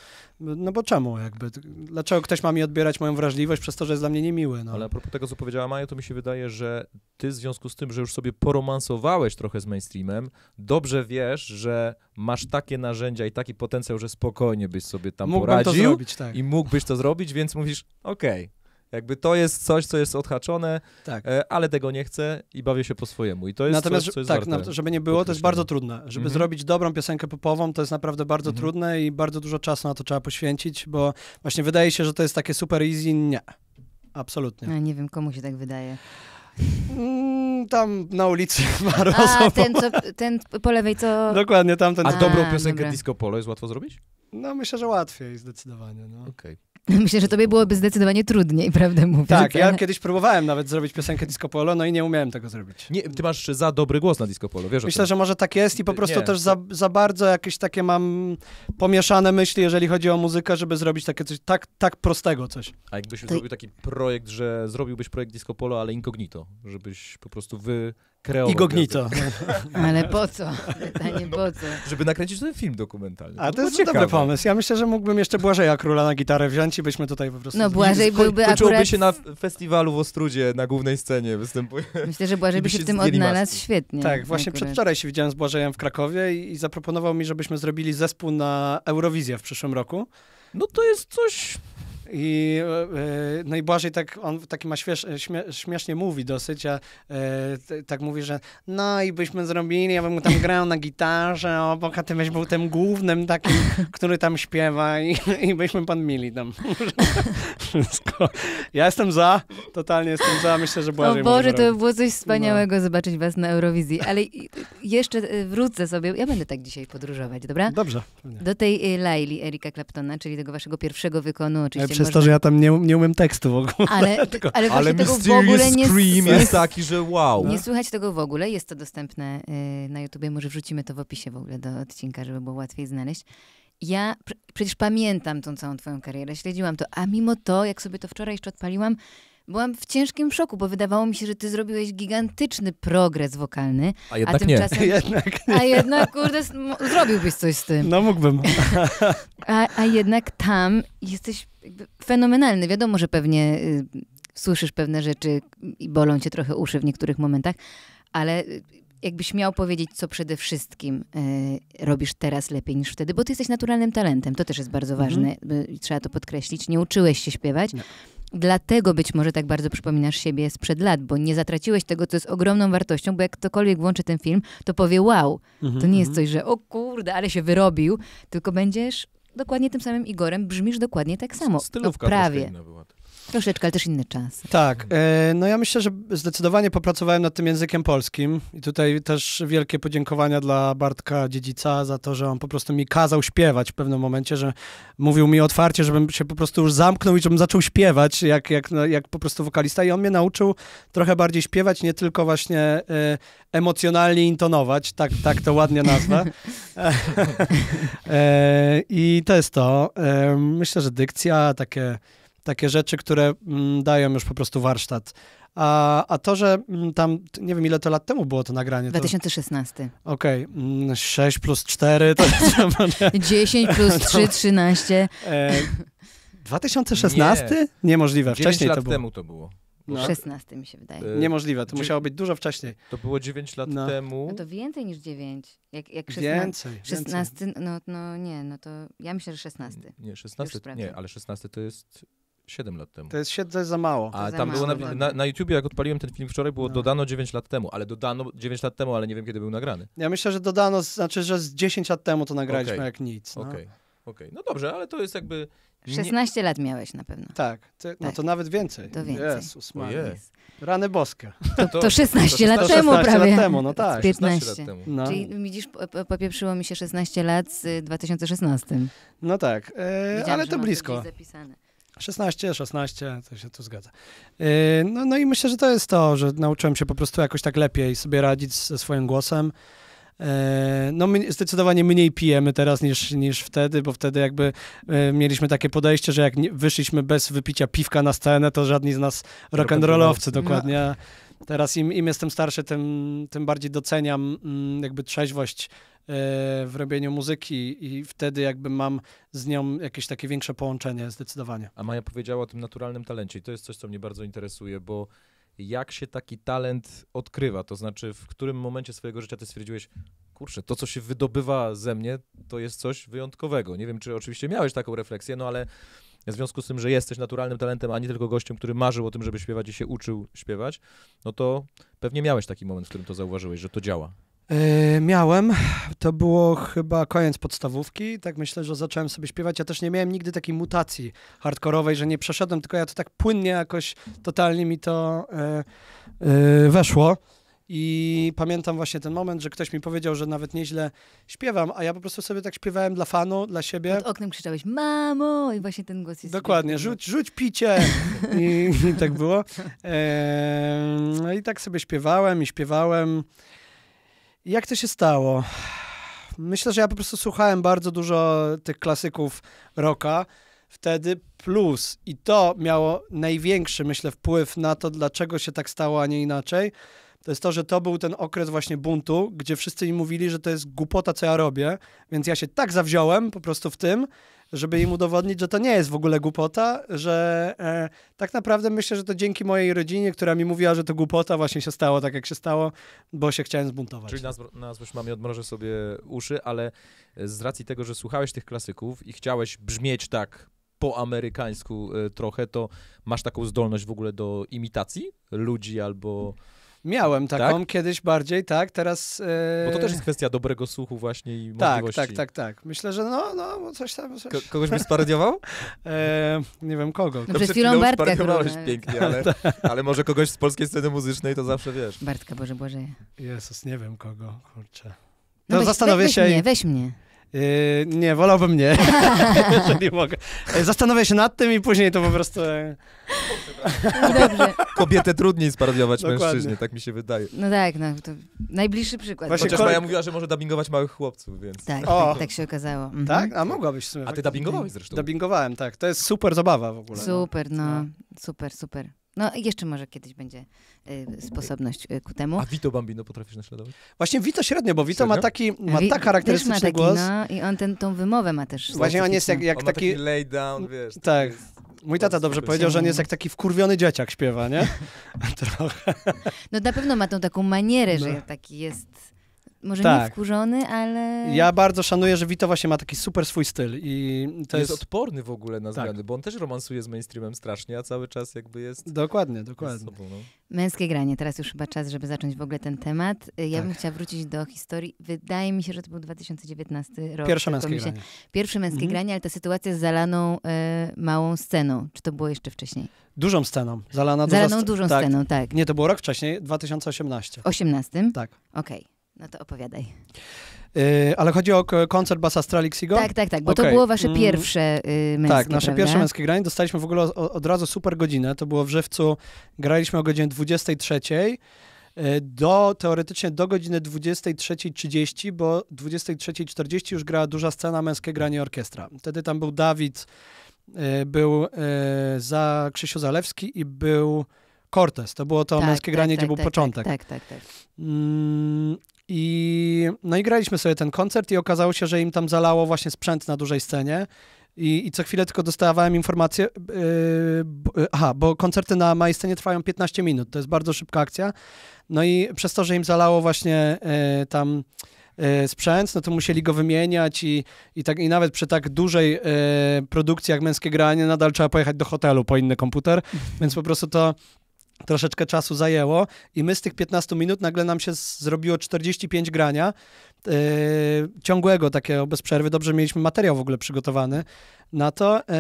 no bo czemu jakby? Dlaczego ktoś ma mi odbierać moją wrażliwość przez to, że jest dla mnie niemiły? No. Ale a propos tego, co powiedziała Maja, to mi się wydaje, że ty w związku z tym, że już sobie poromansowałeś trochę z mainstreamem, dobrze wiesz, że masz takie narzędzia i taki potencjał, że spokojnie byś sobie tam Mógłbym poradził zrobić, tak. i mógłbyś to zrobić, więc mówisz, okej, okay, jakby to jest coś, co jest odhaczone, tak. E, ale tego nie chcę i bawię się po swojemu. I to jest Natomiast, coś, co jest tak, warte. żeby nie było, to jest bardzo trudne. Żeby mm -hmm. zrobić dobrą piosenkę popową, to jest naprawdę bardzo mm -hmm. trudne i bardzo dużo czasu na to trzeba poświęcić, bo właśnie wydaje się, że to jest takie super easy. Nie. Absolutnie. nie wiem, komu się tak wydaje. Mm, tam na ulicy Marozowa. A, ten, co, ten po lewej, co... Dokładnie, tamten. A, A dobrą piosenkę dobra. disco polo jest łatwo zrobić? No myślę, że łatwiej zdecydowanie. No. Okej. Okay. Myślę, że tobie byłoby zdecydowanie trudniej, prawda mówiąc. Tak, ja kiedyś próbowałem nawet zrobić piosenkę disco polo, no i nie umiałem tego zrobić. Nie, ty masz za dobry głos na disco polo, wiesz Myślę, że może tak jest i po prostu nie, też za, za bardzo jakieś takie mam pomieszane myśli, jeżeli chodzi o muzykę, żeby zrobić takie coś tak, tak prostego coś. A jakbyś to... zrobił taki projekt, że zrobiłbyś projekt disco polo, ale incognito, żebyś po prostu wy kreować. I Gognito. Ale po co? Pytanie no, po co? Żeby nakręcić ten film dokumentalny. A to, no jest ciekawe. dobry pomysł. Ja myślę, że mógłbym jeszcze Błażeja Króla na gitarę wziąć i byśmy tutaj po prostu... No Błażej byłby akurat... się na festiwalu w Ostrudzie, na głównej scenie występuje. Myślę, że Błażej by się w tym odnalazł świetnie. Tak, właśnie akurat. przedwczoraj się widziałem z Błażejem w Krakowie i, i zaproponował mi, żebyśmy zrobili zespół na Eurowizję w przyszłym roku. No to jest coś i e, e, no i tak, on taki ma śmiesz, śmie, śmiesznie mówi dosyć, a e, t, tak mówi, że no i byśmy zrobili, ja bym tam grał na gitarze obok, a ty byś był tym głównym takim, który tam śpiewa i, i byśmy pan mili tam. Wszystko. Ja jestem za, totalnie jestem za, myślę, że Błażej O Boże, to by było coś wspaniałego no. zobaczyć was na Eurowizji, ale jeszcze e, wrócę sobie, ja będę tak dzisiaj podróżować, dobra? Dobrze. Do tej e, Laili Erika Claptona, czyli tego waszego pierwszego wykonu, oczywiście przez to, że ja tam nie, nie umiem tekstu w ogóle. Ale, tego, ale, ale tego w ogóle nie... Scream jest taki, że wow. Nie słychać tego w ogóle, jest to dostępne yy, na YouTubie, może wrzucimy to w opisie w ogóle do odcinka, żeby było łatwiej znaleźć. Ja pr przecież pamiętam tą całą twoją karierę, śledziłam to, a mimo to, jak sobie to wczoraj jeszcze odpaliłam, byłam w ciężkim szoku, bo wydawało mi się, że ty zrobiłeś gigantyczny progres wokalny. A jednak a tymczasem, nie. Jednak nie. A jednak, kurde, zrobiłbyś coś z tym. No mógłbym. a, a jednak tam jesteś fenomenalny. Wiadomo, że pewnie y, słyszysz pewne rzeczy i bolą cię trochę uszy w niektórych momentach, ale y, jakbyś miał powiedzieć, co przede wszystkim y, robisz teraz lepiej niż wtedy, bo ty jesteś naturalnym talentem, to też jest bardzo mhm. ważne mm trzeba to podkreślić. Nie uczyłeś się śpiewać. No. Dlatego być może tak bardzo przypominasz siebie sprzed lat, bo nie zatraciłeś tego, co jest ogromną wartością, bo jak ktokolwiek włączy ten film, to powie wow. to nie jest mhm, coś, mhm. że o kurde, ale się wyrobił, tylko będziesz dokładnie tym samym Igorem, brzmisz dokładnie tak samo. No stylówka prawie. była też. Troszeczkę, ale też inny czas. Tak. E, no ja myślę, że zdecydowanie popracowałem nad tym językiem polskim i tutaj też wielkie podziękowania dla Bartka Dziedzica za to, że on po prostu mi kazał śpiewać w pewnym momencie, że mówił mi otwarcie, żebym się po prostu już zamknął i żebym zaczął śpiewać jak, jak, no, jak po prostu wokalista i on mnie nauczył trochę bardziej śpiewać, nie tylko właśnie e, emocjonalnie intonować, tak, tak to ładnie nazwę. E, I to jest to. Myślę, że dykcja, takie takie rzeczy, które mm, dają już po prostu warsztat. A, a to, że mm, tam, nie wiem ile to lat temu było to nagranie. 2016. Okej, okay. Mm, 6 plus 4 to... 10 plus 3, 13. No. E, 2016? Nie. Niemożliwe, wcześniej lat to było. temu to było. No. 16 no. mi się wydaje. E, Niemożliwe, to musiało być dużo wcześniej. To było 9 lat no. temu. No to więcej niż 9. Jak, jak 16, więcej. 16, więcej. No, no nie, no to ja myślę, że 16. Nie, 16, nie, ale 16 to jest 7 lat temu. To jest, to jest za mało. A tam mało. było no. na, na, na YouTubie, jak odpaliłem ten film wczoraj, było no. dodano 9 lat temu, ale dodano 9 lat temu, ale nie wiem kiedy był nagrany. Ja myślę, że dodano, znaczy, że z 10 lat temu to nagraliśmy okay. jak nic. No. Okej, okay. okay. no dobrze, ale to jest jakby... 16 lat miałeś na pewno. Tak, ty, no tak. to nawet więcej. To więcej. Jezus, yes. Rany boskie. To, to, to 16 lat temu 16 prawie. lat temu, no tak. 15. Lat temu. No. Czyli widzisz, popieprzyło mi się 16 lat z 2016. No tak, e, ale to blisko. Zapisane. 16, 16, to się tu zgadza. Y, no, no i myślę, że to jest to, że nauczyłem się po prostu jakoś tak lepiej sobie radzić ze swoim głosem. Y, no, my zdecydowanie mniej pijemy teraz niż, niż wtedy, bo wtedy jakby y, mieliśmy takie podejście, że jak wyszliśmy bez wypicia piwka na scenę, to żadni z nas rock'n'rollowcy dokładnie. Teraz im, im jestem starszy, tym, tym bardziej doceniam mm, jakby trzeźwość E, w robieniu muzyki i wtedy jakby mam z nią jakieś takie większe połączenie zdecydowanie. A Maja powiedziała o tym naturalnym talencie i to jest coś, co mnie bardzo interesuje, bo jak się taki talent odkrywa, to znaczy w którym momencie swojego życia ty stwierdziłeś, kurczę, to co się wydobywa ze mnie, to jest coś wyjątkowego. Nie wiem, czy oczywiście miałeś taką refleksję, no ale w związku z tym, że jesteś naturalnym talentem, a nie tylko gościem, który marzył o tym, żeby śpiewać i się uczył śpiewać, no to pewnie miałeś taki moment, w którym to zauważyłeś, że to działa. E, miałem, to było chyba koniec podstawówki, tak myślę, że zacząłem sobie śpiewać. Ja też nie miałem nigdy takiej mutacji hardkorowej, że nie przeszedłem, tylko ja to tak płynnie jakoś totalnie mi to e, e, weszło. I pamiętam właśnie ten moment, że ktoś mi powiedział, że nawet nieźle śpiewam, a ja po prostu sobie tak śpiewałem dla fanu, dla siebie. Pod oknem krzyczałeś, mamo! I właśnie ten głos jest... Dokładnie, no. rzuć, rzuć picie! I, I, tak było. no i tak sobie śpiewałem i śpiewałem. Jak to się stało? Myślę, że ja po prostu słuchałem bardzo dużo tych klasyków rocka wtedy plus i to miało największy, myślę, wpływ na to, dlaczego się tak stało, a nie inaczej. To jest to, że to był ten okres właśnie buntu, gdzie wszyscy mi mówili, że to jest głupota, co ja robię, więc ja się tak zawziąłem po prostu w tym, żeby im udowodnić, że to nie jest w ogóle głupota, że e, tak naprawdę myślę, że to dzięki mojej rodzinie, która mi mówiła, że to głupota, właśnie się stało tak, jak się stało, bo się chciałem zbuntować. Czyli nas już mamy odmrożę sobie uszy, ale e, z racji tego, że słuchałeś tych klasyków i chciałeś brzmieć tak po amerykańsku e, trochę, to masz taką zdolność w ogóle do imitacji ludzi albo... Hmm Miałem tak? taką tak? kiedyś bardziej, tak, teraz... E, bo to też jest kwestia dobrego słuchu właśnie i tak, tak możliwości. Tak, tak, tak, Myślę, że no, no, coś tam... Coś... Ko kogoś by sparodiował? e, nie wiem kogo. No, przez chwilę Bartka pięknie, ale, tak. ale może kogoś z polskiej sceny muzycznej, to zawsze wiesz. Bartka, Boże Boże. Jezus, nie wiem kogo, kurczę. No, no weź, zastanowię weź, się... Weź mnie, weź mnie. Yy, nie, wolałbym nie, jeżeli mogę. Yy, zastanowię się nad tym i później to po prostu... E, no dobrze. Kobietę trudniej sparodiować mężczyźni, mężczyźnie, tak mi się wydaje. No tak, no, to najbliższy przykład. Właśnie Chociaż Maja mówiła, że może dubbingować małych chłopców, więc... Tak, tak, tak, się okazało. Mhm. Tak? A mogłabyś w sumie. A ty dubbingowałeś zresztą. Dubbingowałem, tak. To jest super zabawa w ogóle. No. Super, no. no. Super, super. No jeszcze może kiedyś będzie y, sposobność y, ku temu. A Vito Bambino potrafisz naśladować? Właśnie Vito średnio, bo Vito ma taki, ma tak charakterystyczny ma taki, głos. No, I on ten, tą wymowę ma też Właśnie on jest jak, jak on taki... taki lay down, wiesz. Tak. Mój tata dobrze powiedział, że on jest jak taki wkurwiony dzieciak śpiewa, nie? Trochę. No na pewno ma tą taką manierę, no. że taki jest może tak. nie wkurzony, ale... Ja bardzo szanuję, że Witowa właśnie ma taki super swój styl i to jest... jest... odporny w ogóle na tak. zmiany, tak. bo on też romansuje z mainstreamem strasznie, a cały czas jakby jest... Dokładnie, dokładnie. Sobą, no. Męskie granie, teraz już chyba czas, żeby zacząć w ogóle ten temat. Y, ja tak. bym chciała wrócić do historii, wydaje mi się, że to był 2019 rok. Pierwsze męskie się... granie. Pierwsze męskie mhm. granie, ale ta sytuacja z zalaną y, małą sceną, czy to było jeszcze wcześniej? Dużą sceną. Zalana, Zalaną dużą, dużą tak. sceną, tak. Nie, to było rok wcześniej, 2018. 18? Tak. Okej. Okay. No to opowiadaj. Yy, ale chodzi o koncert Basa Stralixiego? Tak, tak, tak, bo okay. to było wasze mm. pierwsze yy, męskie Tak, nasze prawda? pierwsze męskie granie. Dostaliśmy w ogóle od razu super godzinę. To było w Żywcu, graliśmy o godzinie 23 y, do teoretycznie do godziny 23.30, bo 23.40 już grała duża scena męskie granie orkiestra. Wtedy tam był Dawid, y, był y, za Krzysiu Zalewski i był Cortez. To było to tak, męskie tak, granie, tak, gdzie był tak, tak, początek. Tak, tak, tak. Mm, i, no i graliśmy sobie ten koncert i okazało się, że im tam zalało właśnie sprzęt na dużej scenie. I, i co chwilę tylko dostawałem informację, yy, aha, bo koncerty na małej scenie trwają 15 minut, to jest bardzo szybka akcja. No i przez to, że im zalało właśnie yy, tam sprzęt, no to musieli go wymieniać i, i, tak, i nawet przy tak dużej produkcji jak Męskie Granie nadal trzeba pojechać do hotelu po inny komputer, mhm. więc po prostu to troszeczkę czasu zajęło i my z tych 15 minut nagle nam się zrobiło 45 grania yy, ciągłego, takiego bez przerwy. Dobrze mieliśmy materiał w ogóle przygotowany na to. Yy,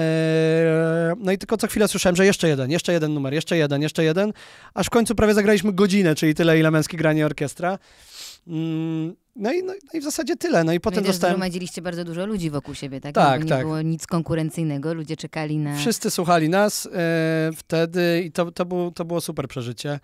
no i tylko co chwilę słyszałem, że jeszcze jeden, jeszcze jeden numer, jeszcze jeden, jeszcze jeden, aż w końcu prawie zagraliśmy godzinę, czyli tyle, ile męskie granie orkiestra. Yy. No i, no, no, i w zasadzie tyle. No i potem no i dostałem... Zgromadziliście bardzo dużo ludzi wokół siebie, tak? Tak, tak. Nie było nic konkurencyjnego, ludzie czekali na... Wszyscy słuchali nas e, wtedy i to, to, było to było super przeżycie.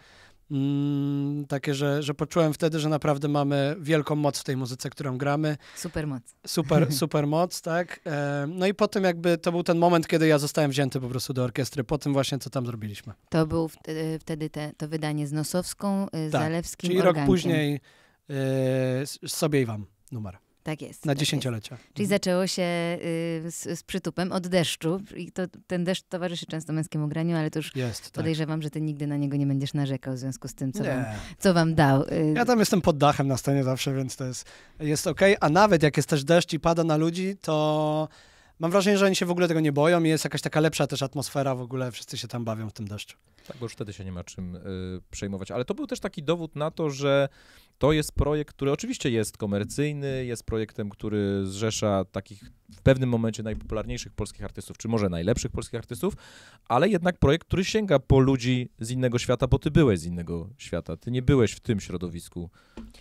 Mm, takie, że, że poczułem wtedy, że naprawdę mamy wielką moc w tej muzyce, którą gramy. Super moc. Super, super moc, tak. E, no i potem jakby to był ten moment, kiedy ja zostałem wzięty po prostu do orkiestry, po tym właśnie, co tam zrobiliśmy. To był wtedy, wtedy te, to wydanie z Nosowską, e, z tak, Zalewskim, czyli rok później Yy, sobie i wam numer. Tak jest. Na tak dziesięciolecia. Jest. Czyli mhm. zaczęło się y, z, z, przytupem od deszczu. I to, ten deszcz towarzyszy często męskiemu graniu, ale to już jest, tak. podejrzewam, tak. że ty nigdy na niego nie będziesz narzekał w związku z tym, co, wam, co wam dał. Y... Ja tam jestem pod dachem na scenie zawsze, więc to jest, jest okej. Okay. A nawet jak jest też deszcz i pada na ludzi, to mam wrażenie, że oni się w ogóle tego nie boją i jest jakaś taka lepsza też atmosfera w ogóle, wszyscy się tam bawią w tym deszczu. Tak, bo już wtedy się nie ma czym y, przejmować. Ale to był też taki dowód na to, że to jest projekt, który oczywiście jest komercyjny, jest projektem, który zrzesza takich w pewnym momencie najpopularniejszych polskich artystów, czy może najlepszych polskich artystów, ale jednak projekt, który sięga po ludzi z innego świata, bo ty byłeś z innego świata, ty nie byłeś w tym środowisku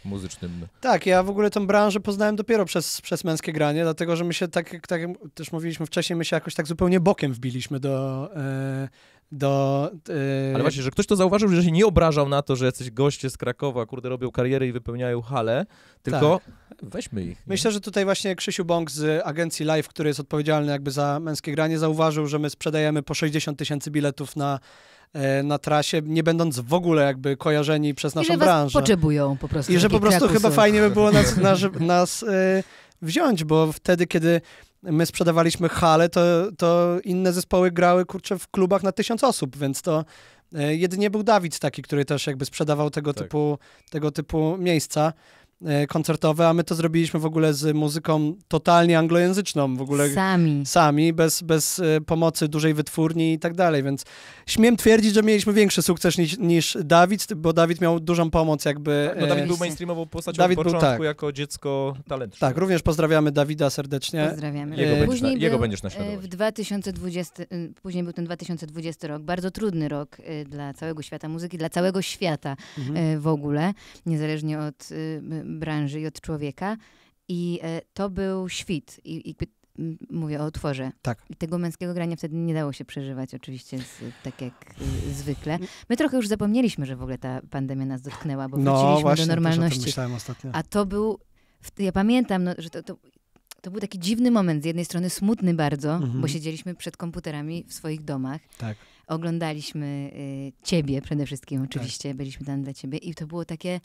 muzycznym. Tak, ja w ogóle tę branżę poznałem dopiero przez, przez męskie granie, dlatego że my się, tak, tak też mówiliśmy wcześniej, my się jakoś tak zupełnie bokiem wbiliśmy do, e, do... Yy... Ale właśnie, że ktoś to zauważył, że się nie obrażał na to, że jacyś goście z Krakowa, kurde, robią karierę i wypełniają hale, tylko tak. weźmy ich. Nie? Myślę, że tutaj właśnie Krzysiu Bąk z agencji Live, który jest odpowiedzialny jakby za męskie granie, zauważył, że my sprzedajemy po 60 tysięcy biletów na e, na trasie, nie będąc w ogóle jakby kojarzeni przez naszą I że branżę. potrzebują po prostu. I że po prostu chyba fajnie by było nas, nas, nas yy, wziąć, bo wtedy, kiedy my sprzedawaliśmy hale, to, to inne zespoły grały, kurczę, w klubach na tysiąc osób, więc to e, jedynie był Dawid taki, który też jakby sprzedawał tego, tak. typu, tego typu miejsca. E, koncertowe, a my to zrobiliśmy w ogóle z muzyką totalnie anglojęzyczną, w ogóle sami, sami bez, bez e, pomocy dużej wytwórni i tak dalej, więc śmiem twierdzić, że mieliśmy większy sukces niż, niż Dawid, bo Dawid miał dużą pomoc jakby. Tak, no e, Dawid był mainstreamową postacią Dawid od początku był, tak. jako dziecko talentu. Tak, również pozdrawiamy Dawida serdecznie. Pozdrawiamy. Jego, później będziesz, na, jego będziesz naśladować. W 2020, y, później był ten 2020 rok, bardzo trudny rok y, dla całego świata muzyki, dla całego świata mhm. Y, w ogóle, niezależnie od branży i od człowieka. I e, to był świt. I, i mówię o utworze. Tak. I tego męskiego grania wtedy nie dało się przeżywać, oczywiście, z, tak jak y, zwykle. Mm. My trochę już zapomnieliśmy, że w ogóle ta pandemia nas dotknęła, bo no, wróciliśmy właśnie, do normalności. A to był, ja pamiętam, no, że to, to, to, był taki dziwny moment, z jednej strony smutny bardzo, mhm. bo siedzieliśmy przed komputerami w swoich domach. Tak. Oglądaliśmy y, ciebie przede wszystkim oczywiście, tak. byliśmy tam dla ciebie i to było takie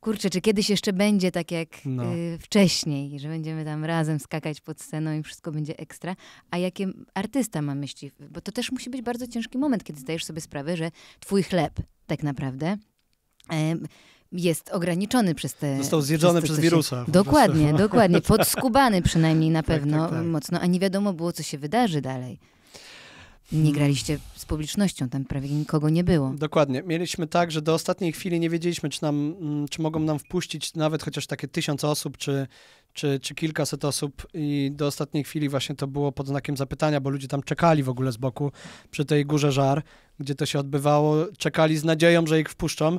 kurczę, czy kiedyś jeszcze będzie tak jak no. y, wcześniej, że będziemy tam razem skakać pod sceną i wszystko będzie ekstra. A jakie artysta ma myśli? Bo to też musi być bardzo ciężki moment, kiedy zdajesz sobie sprawę, że twój chleb tak naprawdę. Y, jest ograniczony przez te... Został zjedzony przez, to, przez wirusa. Się, dokładnie, dokładnie. Podskubany przynajmniej na pewno tak, tak, tak. mocno, a nie wiadomo było, co się wydarzy dalej. Nie hmm. graliście z publicznością, tam prawie nikogo nie było. Dokładnie. Mieliśmy tak, że do ostatniej chwili nie wiedzieliśmy, czy, nam, mm, czy mogą nam wpuścić nawet chociaż takie tysiąc osób, czy, czy, czy kilkaset osób i do ostatniej chwili właśnie to było pod znakiem zapytania, bo ludzie tam czekali w ogóle z boku przy tej górze żar, gdzie to się odbywało, czekali z nadzieją, że ich wpuszczą.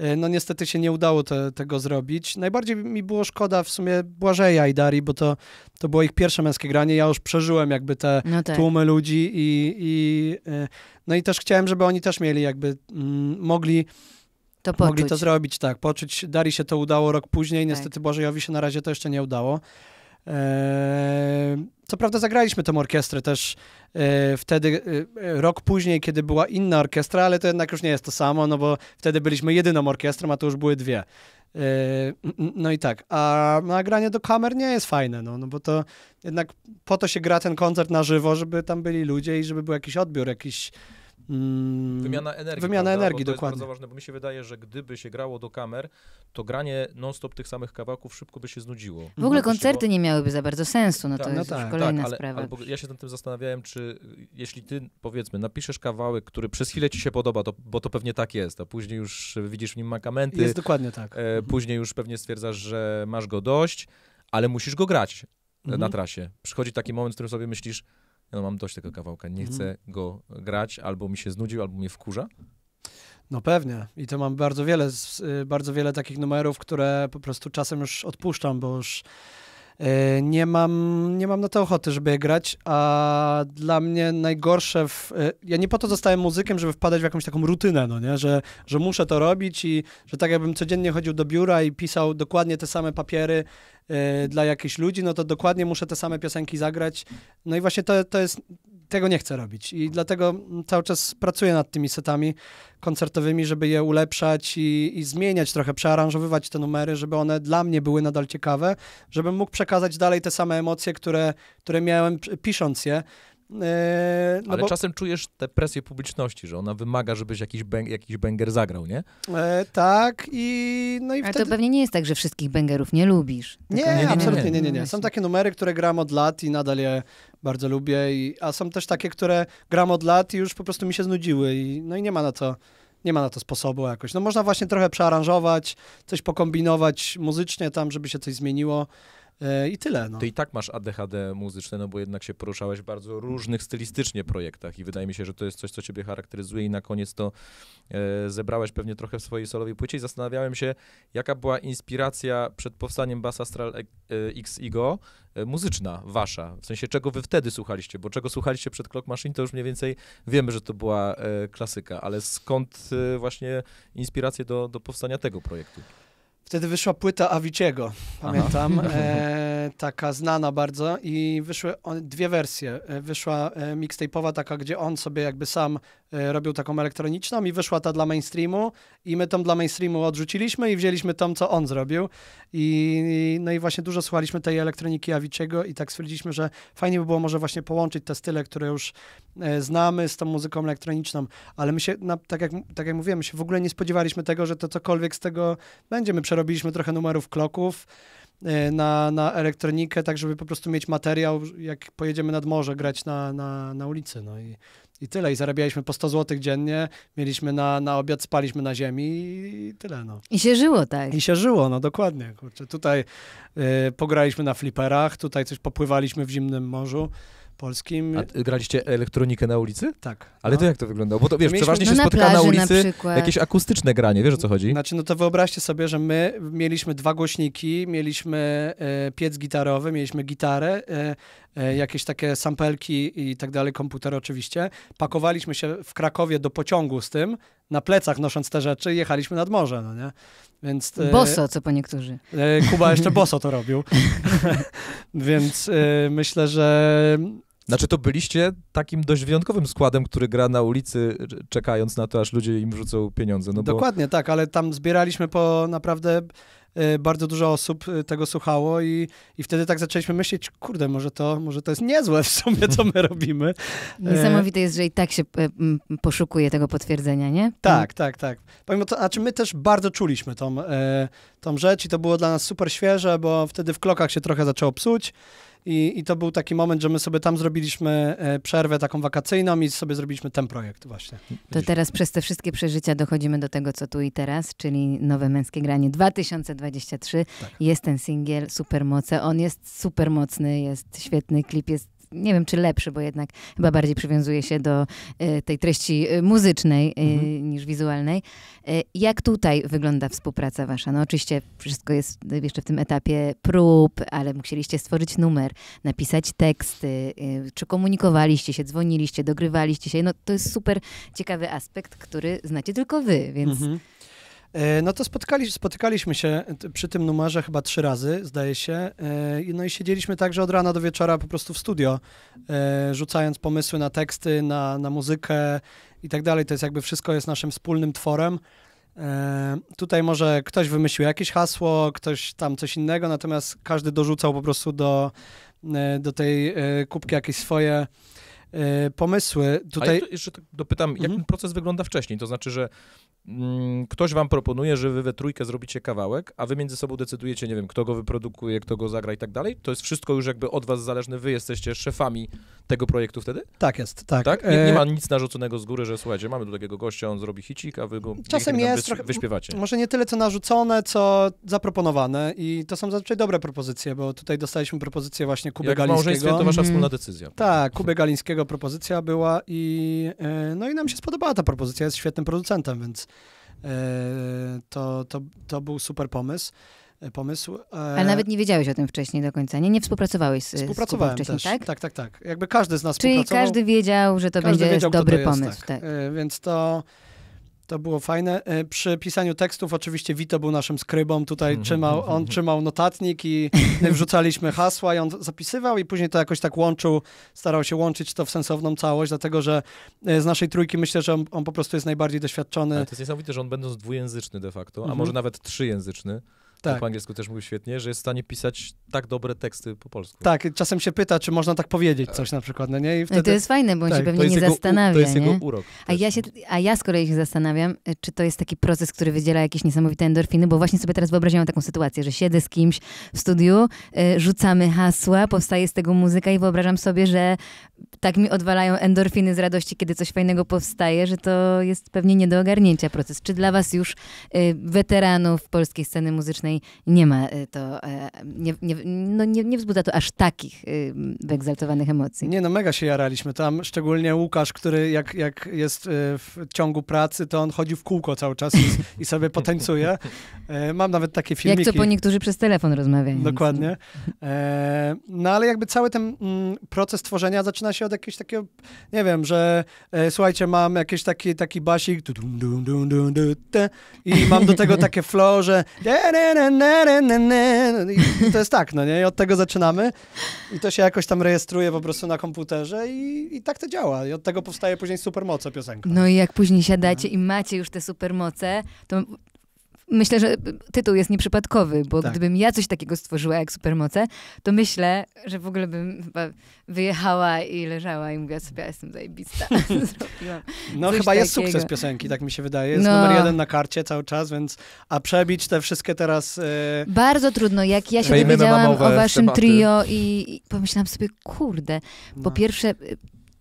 E, no niestety się nie udało te, tego zrobić. Najbardziej mi było szkoda w sumie Błażeja i Darii, bo to, to było ich pierwsze męskie granie. Ja już przeżyłem jakby te no tak. tłumy ludzi i, i e, no i też chciałem, żeby oni też mieli jakby mm, mogli to mogli to zrobić, tak, poczuć. Darii się to udało rok później, tak. niestety tak. Błażejowi się na razie to jeszcze nie udało. Eee, co prawda zagraliśmy tą orkiestrę też e, wtedy, e, e, rok później, kiedy była inna orkiestra, ale to jednak już nie jest to samo, no bo wtedy byliśmy jedyną orkiestrą, a to już były dwie. Eee, no i tak, a nagranie no, do kamer nie jest fajne, no, no bo to jednak po to się gra ten koncert na żywo, żeby tam byli ludzie i żeby był jakiś odbiór, jakiś mm, wymiana energii. Wymiana prawda? energii, to dokładnie. Jest bardzo ważne, bo mi się wydaje, że gdyby się grało do kamer, to granie non-stop tych samych kawałków szybko by się znudziło. W ogóle no, koncerty bo... nie miałyby za bardzo sensu, no tak, to no jest już tak. kolejna tak, ale, sprawa. Albo ja się nad tym zastanawiałem, czy jeśli ty, powiedzmy, napiszesz kawałek, który przez chwilę ci się podoba, to, bo to pewnie tak jest, a później już widzisz w nim makamenty. Jest dokładnie tak. E, mhm. później już pewnie stwierdzasz, że masz go dość, ale musisz go grać mhm. na trasie. Przychodzi taki moment, w którym sobie myślisz, ja no mam dość tego kawałka, nie mhm. chcę mm. go grać, albo mi się znudził, albo mnie wkurza? No pewnie. I to mam bardzo wiele, y, bardzo wiele takich numerów, które po prostu czasem już odpuszczam, bo już y, nie mam, nie mam na to ochoty, żeby je grać, a dla mnie najgorsze w, y, Ja nie po to zostałem muzykiem, żeby wpadać w jakąś taką rutynę, no nie? Że, że muszę to robić i że tak jakbym codziennie chodził do biura i pisał dokładnie te same papiery Y, dla jakichś ludzi, no to dokładnie muszę te same piosenki zagrać. No i właśnie to, to jest, tego nie chcę robić i dlatego cały czas pracuję nad tymi setami koncertowymi, żeby je ulepszać i, i zmieniać trochę, przearanżowywać te numery, żeby one dla mnie były nadal ciekawe, żebym mógł przekazać dalej te same emocje, które, które miałem pisząc je. E, no Ale bo... czasem czujesz tę presję publiczności, że ona wymaga, żebyś jakiś, bang, jakiś banger zagrał, nie? E, tak i no i Ale wtedy... to pewnie nie jest tak, że wszystkich bangerów nie lubisz. Nie, nie, nie, absolutnie nie, nie, nie. No są takie numery, które gram od lat i nadal je bardzo lubię, i, a są też takie, które gram od lat i już po prostu mi się znudziły i, no i nie ma na to nie ma na to sposobu jakoś. No można właśnie trochę przearanżować, coś pokombinować muzycznie tam, żeby się coś zmieniło. E, I tyle. No. Ty i tak masz ADHD muzyczne, no bo jednak się poruszałeś w bardzo różnych stylistycznie projektach i wydaje mi się, że to jest coś, co ciebie charakteryzuje i na koniec to e, zebrałeś pewnie trochę w swojej solowej płycie i zastanawiałem się, jaka była inspiracja przed powstaniem Bass Astral e, X i e, muzyczna, wasza, w sensie czego wy wtedy słuchaliście, bo czego słuchaliście przed Clock Machine to już mniej więcej wiemy, że to była e, klasyka, ale skąd e, właśnie inspiracje do, do powstania tego projektu? Wtedy wyszła płyta Aviciego, pamiętam, e, taka znana bardzo i wyszły on, dwie wersje. E, wyszła e, mixtape'owa taka, gdzie on sobie jakby sam e, robił taką elektroniczną i wyszła ta dla mainstreamu i my tą dla mainstreamu odrzuciliśmy i wzięliśmy tą, co on zrobił. I, no i właśnie dużo słuchaliśmy tej elektroniki Aviciego i tak stwierdziliśmy, że fajnie by było może właśnie połączyć te style, które już e, znamy z tą muzyką elektroniczną, ale my się, na, tak, jak, tak jak mówiłem, my się w ogóle nie spodziewaliśmy tego, że to cokolwiek z tego będziemy przerobić robiliśmy trochę numerów kloków e, na, na elektronikę, tak żeby po prostu mieć materiał, jak pojedziemy nad morze, grać na, na, na ulicy. No i, i tyle. I zarabialiśmy po 100 zł dziennie, mieliśmy na, na obiad, spaliśmy na ziemi i tyle. No. I się żyło, tak? I się żyło, no dokładnie. Kurczę, tutaj y, pograliśmy na fliperach, tutaj coś popływaliśmy w zimnym morzu polskim. A graliście elektronikę na ulicy? Tak. Ale no. to jak to wyglądało? Bo to wiesz, przeważnie się na spotyka na ulicy na jakieś akustyczne granie, wiesz o co chodzi? Znaczy, no to wyobraźcie sobie, że my mieliśmy dwa głośniki, mieliśmy e, piec gitarowy, mieliśmy gitarę, e, e, jakieś takie sampelki i tak dalej, komputer oczywiście. Pakowaliśmy się w Krakowie do pociągu z tym, na plecach nosząc te rzeczy i jechaliśmy nad morze, no nie? Więc, e, boso, co po niektórzy. E, Kuba jeszcze boso to robił. Więc e, myślę, że znaczy to byliście takim dość wyjątkowym składem, który gra na ulicy, czekając na to, aż ludzie im rzucą pieniądze. No Dokładnie, bo... tak, ale tam zbieraliśmy po naprawdę y, bardzo dużo osób y, tego słuchało i, i wtedy tak zaczęliśmy myśleć, kurde, może to, może to jest niezłe w sumie, co my robimy. Niesamowite jest, że i tak się y, poszukuje tego potwierdzenia, nie? Tak, tak, tak. Pomimo to, znaczy my też bardzo czuliśmy tą, tą rzecz i to było dla nas super świeże, bo wtedy w klokach się trochę zaczęło psuć. I, I to był taki moment, że my sobie tam zrobiliśmy e, przerwę taką wakacyjną i sobie zrobiliśmy ten projekt właśnie. To teraz przez te wszystkie przeżycia dochodzimy do tego, co tu i teraz, czyli Nowe Męskie Granie 2023. Tak. Jest ten singiel Supermoce. On jest supermocny, jest świetny klip, jest nie wiem czy lepszy, bo jednak chyba bardziej przywiązuje się do e, tej treści e, muzycznej e, mhm. niż wizualnej. Jak tutaj wygląda współpraca wasza? No oczywiście wszystko jest jeszcze w tym etapie prób, ale musieliście stworzyć numer, napisać teksty, czy komunikowaliście się, dzwoniliście, dogrywaliście się. No to jest super ciekawy aspekt, który znacie tylko wy, więc... Mhm. E, no to spotkali, spotykaliśmy się przy tym numerze chyba trzy razy, zdaje się. E, no i siedzieliśmy także od rana do wieczora po prostu w studio, e, rzucając pomysły na teksty, na, na muzykę i tak dalej. To jest jakby wszystko jest naszym wspólnym tworem. Tutaj może ktoś wymyślił jakieś hasło, ktoś tam coś innego, natomiast każdy dorzucał po prostu do, do tej kubki jakieś swoje pomysły. Tutaj... A ja jeszcze tak dopytam, jak mhm. ten proces wygląda wcześniej? To znaczy, że Mm, ktoś wam proponuje, że wy we trójkę zrobicie kawałek, a wy między sobą decydujecie, nie wiem, kto go wyprodukuje, kto go zagra i tak dalej, to jest wszystko już jakby od was zależne, wy jesteście szefami tego projektu wtedy? Tak jest, tak. tak? Nie, nie e, ma nic narzuconego z góry, że słuchajcie, mamy tu takiego gościa, on zrobi hicik, a wy go Czasem jest, wyś, wyśpiewacie. Może nie tyle, co narzucone, co zaproponowane i to są zazwyczaj dobre propozycje, bo tutaj dostaliśmy propozycję właśnie Kuby Jak Galińskiego. Jak to wasza mhm. wspólna decyzja. Tak, Kuby Galińskiego propozycja była i e, no i nam się spodobała ta propozycja, jest świetnym producentem, więc E, to, to, to był super pomysł e, pomysł. E, Ale nawet nie wiedziałeś o tym wcześniej do końca, nie? Nie współpracowałeś z Współpracowałem z wcześniej, też. tak? Tak, tak, tak. Jakby każdy z nas Czyli każdy wiedział, że to każdy będzie wiedział, dobry to pomysł. tak. tak. Więc to, to było fajne. E, przy pisaniu tekstów oczywiście Vito był naszym skrybą. Tutaj mhm. trzymał, mhm. on trzymał notatnik i wrzucaliśmy hasła i on zapisywał i później to jakoś tak łączył, starał się łączyć to w sensowną całość, dlatego że e, z naszej trójki myślę, że on, on po prostu jest najbardziej doświadczony. Ale to jest niesamowite, że on będąc dwujęzyczny de facto, a mhm. może nawet trzyjęzyczny, tak. po angielsku też mówił świetnie, że jest w stanie pisać tak dobre teksty po polsku. Tak, czasem się pyta, czy można tak powiedzieć coś na przykład, no nie? I no wtedy... no to jest fajne, bo on tak, się pewnie nie zastanawia, To jest nie? jego urok. A ja, się, a ja z kolei się zastanawiam, czy to jest taki proces, który wydziela jakieś niesamowite endorfiny, bo właśnie sobie teraz wyobraziłam taką sytuację, że siedzę z kimś w studiu, y, rzucamy hasła, powstaje z tego muzyka i wyobrażam sobie, że tak mi odwalają endorfiny z radości, kiedy coś fajnego powstaje, że to jest pewnie nie do ogarnięcia proces. Czy dla was już y, weteranów polskiej sceny muzycznej nie ma y, to, e, nie, nie, no nie, nie wzbudza to aż takich y, wyegzaltowanych emocji? Nie, no mega się jaraliśmy tam, szczególnie Łukasz, który jak, jak jest w ciągu pracy, to on chodzi w kółko cały czas i, i sobie potańcuje. E, mam nawet takie filmiki. Jak co po niektórzy przez telefon rozmawiają. Dokładnie. E, no ale jakby cały ten mm, proces tworzenia zaczyna się od nawet jakieś takie, nie wiem, że e, słuchajcie, mam jakiś taki, taki basik te, i mam do tego takie flow, że I to jest tak, no nie? I od tego zaczynamy i to się jakoś tam rejestruje po prostu na komputerze i, i tak to działa. I od tego powstaje później supermoce piosenka. No i jak później siadacie mhm. i macie już te supermoce, to Myślę, że tytuł jest nieprzypadkowy, bo tak. gdybym ja coś takiego stworzyła jak supermoce, to myślę, że w ogóle bym chyba wyjechała i leżała i mówiła sobie, ja jestem zajebista. no chyba takiego. jest sukces piosenki, tak mi się wydaje. Jest no. numer jeden na karcie cały czas, więc a przebić te wszystkie teraz... Yy... Bardzo trudno. Jak ja się Fejmymy dowiedziałam o waszym trio i, i pomyślałam sobie, kurde, po no. pierwsze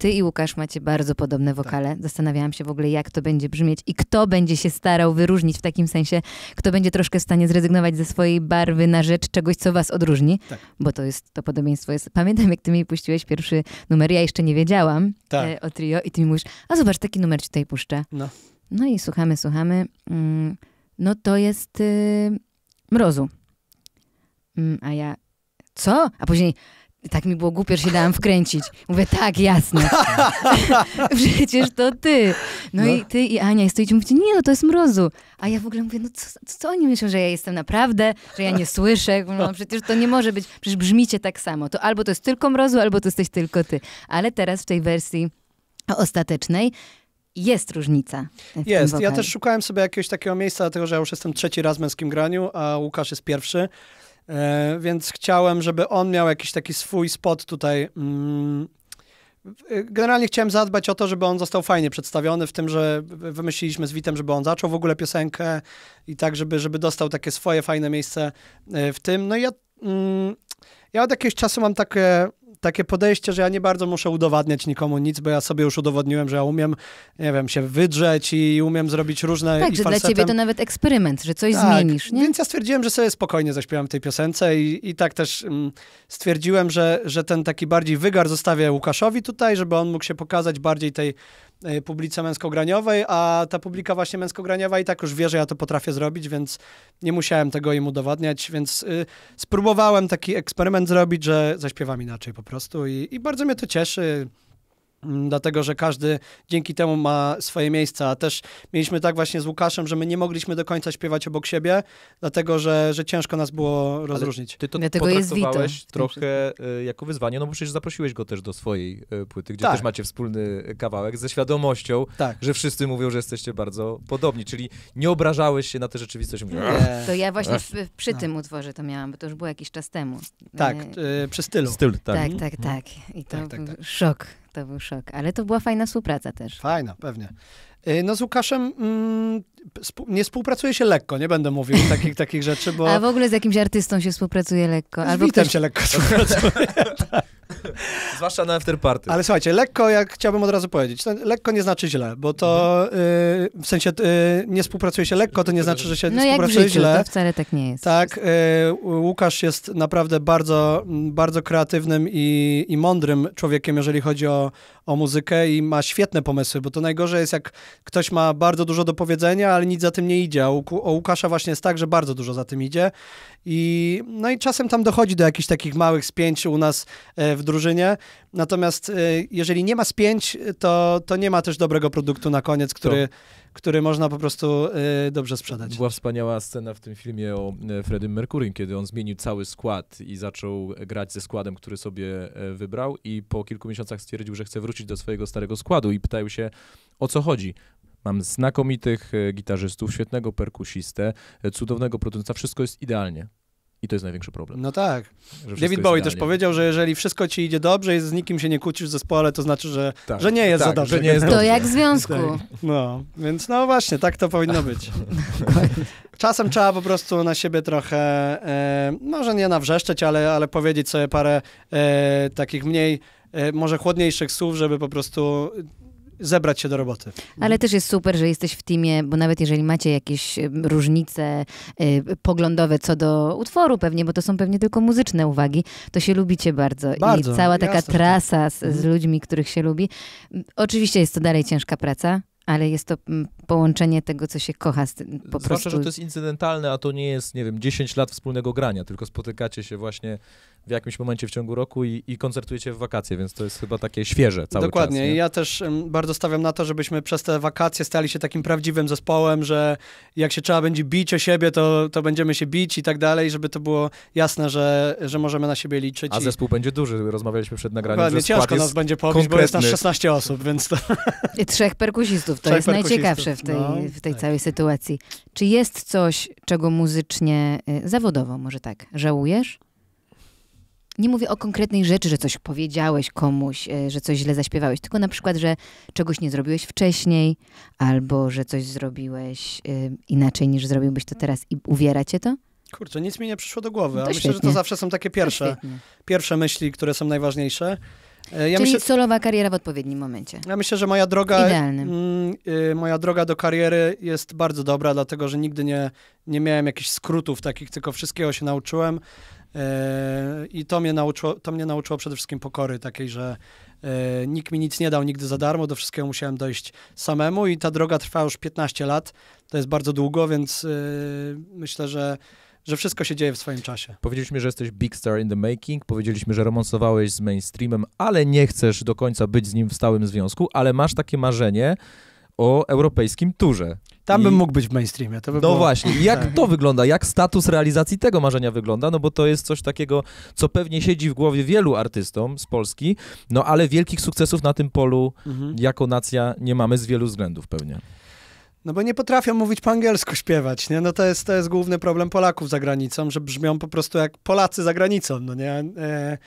ty i Łukasz macie bardzo podobne tak. wokale. Tak. Zastanawiałam się w ogóle, jak to będzie brzmieć i kto będzie się starał wyróżnić w takim sensie, kto będzie troszkę w stanie zrezygnować ze swojej barwy na rzecz czegoś, co was odróżni, tak. bo to jest, to podobieństwo jest. Pamiętam, jak ty mi puściłeś pierwszy numer, ja jeszcze nie wiedziałam tak. e, o trio i ty mi mówisz, a zobacz, taki numer ci tutaj puszczę. No. No i słuchamy, słuchamy. Mm, no to jest y, mrozu. Mm, a ja, co? A później, tak mi było głupio, że się dałam wkręcić. Mówię, tak, jasne. Przecież to ty. No, no, i ty i Ania i stoicie, mówicie, nie no, to jest mrozu. A ja w ogóle mówię, no co, co oni myślą, że ja jestem naprawdę, że ja nie słyszę? No, przecież to nie może być, przecież brzmicie tak samo. To albo to jest tylko mrozu, albo to jesteś tylko ty. Ale teraz w tej wersji ostatecznej jest różnica. Jest. Ja też szukałem sobie jakiegoś takiego miejsca, dlatego że ja już jestem trzeci raz w męskim graniu, a Łukasz jest pierwszy. E, więc chciałem, żeby on miał jakiś taki swój spot tutaj. Mm, generalnie chciałem zadbać o to, żeby on został fajnie przedstawiony, w tym, że wymyśliliśmy z Witem, żeby on zaczął w ogóle piosenkę i tak, żeby, żeby dostał takie swoje fajne miejsce e, w tym. No i ja, mm, ja od jakiegoś czasu mam takie takie podejście, że ja nie bardzo muszę udowadniać nikomu nic, bo ja sobie już udowodniłem, że ja umiem, nie wiem, się wydrzeć i umiem zrobić różne... Tak, że dla ciebie to nawet eksperyment, że coś tak, zmienisz, nie? Więc ja stwierdziłem, że sobie spokojnie zaśpiewam w tej piosence i, i tak też mm, stwierdziłem, że, że ten taki bardziej wygar zostawię Łukaszowi tutaj, żeby on mógł się pokazać bardziej tej E, publice męskograniowej, a ta publika właśnie męskograniowa i tak już wie, że ja to potrafię zrobić, więc nie musiałem tego im udowadniać, więc y, spróbowałem taki eksperyment zrobić, że zaśpiewam inaczej po prostu i, i bardzo mnie to cieszy. Mm, dlatego że każdy dzięki temu ma swoje miejsca. Też mieliśmy tak właśnie z Łukaszem, że my nie mogliśmy do końca śpiewać obok siebie, dlatego że, że ciężko nas było Ale rozróżnić. ty to dlatego potraktowałeś jest trochę y, jako wyzwanie, no bo przecież zaprosiłeś go też do swojej y, płyty, gdzie tak. też macie wspólny kawałek, ze świadomością, tak. że wszyscy mówią, że jesteście bardzo podobni, czyli nie obrażałeś się na tę rzeczywistość. nie. To ja właśnie przy no. tym no. utworze to miałam, bo to już było jakiś czas temu. Tak, y, y przy stylu. Styl, tak. Tak, mhm. tak, mhm. tak. I to tak, tak, tak. szok. Tak, to był szok, ale to była fajna współpraca też. Fajna, pewnie. Y, no z Łukaszem mm, nie współpracuje się lekko, nie będę mówił takich, takich rzeczy, bo... A w ogóle z jakimś artystą się współpracuje lekko. Albo z ktoś... się lekko współpracuje. tak. Zwłaszcza na party. Ale słuchajcie, lekko, jak chciałbym od razu powiedzieć, lekko nie znaczy źle, bo to mhm. y, w sensie y, nie współpracuje się lekko, to nie znaczy, że się no współpracuje życiu, źle. No wcale tak nie jest. Tak, y, Łukasz jest naprawdę bardzo, bardzo kreatywnym i, i mądrym człowiekiem, jeżeli chodzi o, o muzykę i ma świetne pomysły, bo to najgorzej jest, jak ktoś ma bardzo dużo do powiedzenia, ale nic za tym nie idzie. A u, o Łukasza właśnie jest tak, że bardzo dużo za tym idzie. I, no i czasem tam dochodzi do jakichś takich małych spięć u nas e, w drużynie. Natomiast e, jeżeli nie ma spięć, to, to nie ma też dobrego produktu na koniec, który... To który można po prostu y, dobrze sprzedać. Była wspaniała scena w tym filmie o e, Freddym Mercury, kiedy on zmienił cały skład i zaczął grać ze składem, który sobie e, wybrał i po kilku miesiącach stwierdził, że chce wrócić do swojego starego składu i pytają się o co chodzi. Mam znakomitych e, gitarzystów, świetnego perkusistę, cudownego producenta, wszystko jest idealnie i to jest największy problem. No tak. David Bowie też powiedział, że jeżeli wszystko ci idzie dobrze i z nikim się nie kłócisz w zespole, to znaczy, że, tak, że nie jest tak, za dobrze. Że nie jest to dobrze. jak w związku. Tak. No, więc no właśnie, tak to powinno być. Czasem trzeba po prostu na siebie trochę, e, może nie nawrzeszczeć, ale, ale powiedzieć sobie parę e, takich mniej, e, może chłodniejszych słów, żeby po prostu zebrać się do roboty. Ale też jest super, że jesteś w teamie, bo nawet jeżeli macie jakieś y, różnice y, poglądowe co do utworu pewnie, bo to są pewnie tylko muzyczne uwagi, to się lubicie bardzo. bardzo I cała taka jasne, tak. trasa z, z mhm. ludźmi, których się lubi. Oczywiście jest to dalej ciężka praca, ale jest to połączenie tego, co się kocha z tym po Zwłaszcza, że to jest incydentalne, a to nie jest, nie wiem, 10 lat wspólnego grania, tylko spotykacie się właśnie w jakimś momencie w ciągu roku i, i koncertujecie w wakacje, więc to jest chyba takie świeże cały Dokładnie. czas. Dokładnie. Ja też bardzo stawiam na to, żebyśmy przez te wakacje stali się takim prawdziwym zespołem, że jak się trzeba będzie bić o siebie, to, to będziemy się bić i tak dalej, żeby to było jasne, że, że możemy na siebie liczyć. A zespół będzie duży, rozmawialiśmy przed nagraniem. Dokładnie, ciężko nas będzie pobić, konkretny. bo jest nas 16 osób, więc to... Trzech perkusistów, to Trzech jest perkusistów. najciekawsze w tej, no, w tej tak. całej sytuacji. Czy jest coś, czego muzycznie, y, zawodowo może tak, żałujesz? Nie mówię o konkretnej rzeczy, że coś powiedziałeś komuś, y, że coś źle zaśpiewałeś, tylko na przykład, że czegoś nie zrobiłeś wcześniej, albo że coś zrobiłeś y, inaczej niż zrobiłbyś to teraz i uwiera cię to? Kurczę, nic mi nie przyszło do głowy, no a świetnie. myślę, że to zawsze są takie pierwsze, pierwsze myśli, które są najważniejsze. E, ja Czyli solowa kariera w odpowiednim momencie. Ja myślę, że moja droga, Idealnym. Mm, y, moja droga do kariery jest bardzo dobra, dlatego że nigdy nie, nie miałem jakichś skrótów takich, tylko wszystkiego się nauczyłem. E, I to mnie, nauczyło, to mnie nauczyło przede wszystkim pokory takiej, że yy, nikt mi nic nie dał nigdy za darmo, do wszystkiego musiałem dojść samemu i ta droga trwa już 15 lat. To jest bardzo długo, więc y, myślę, że że wszystko się dzieje w swoim czasie. Powiedzieliśmy, że jesteś big star in the making, powiedzieliśmy, że romansowałeś z mainstreamem, ale nie chcesz do końca być z nim w stałym związku, ale masz takie marzenie o europejskim turze. Tam I... bym mógł być w mainstreamie. By no było... właśnie, jak tak. to wygląda? Jak status realizacji tego marzenia wygląda? No bo to jest coś takiego, co pewnie siedzi w głowie wielu artystom z Polski, no ale wielkich sukcesów na tym polu mhm. jako nacja nie mamy z wielu względów pewnie. No bo nie potrafią mówić po angielsku, śpiewać, nie? No to jest, to jest główny problem Polaków za granicą, że brzmią po prostu jak Polacy za granicą, no nie? E,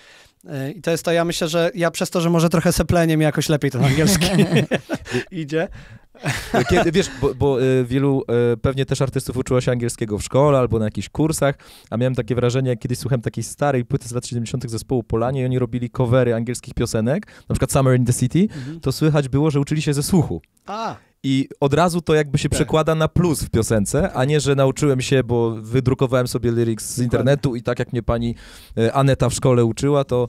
e, I to jest to, ja myślę, że ja przez to, że może trochę sepleniem jakoś lepiej ten angielski idzie, Kiedy, wiesz, bo, bo, y, wielu y, pewnie też artystów uczyło się angielskiego w szkole albo na jakichś kursach, a miałem takie wrażenie, jak kiedyś słuchałem takiej starej płyty z lat 70. zespołu Polanie i oni robili covery angielskich piosenek, na przykład Summer in the City, mhm. to słychać było, że uczyli się ze słuchu. A. I od razu to jakby się tak. przekłada na plus w piosence, a nie, że nauczyłem się, bo wydrukowałem sobie lyrics z internetu i tak jak mnie pani y, Aneta w szkole uczyła, to,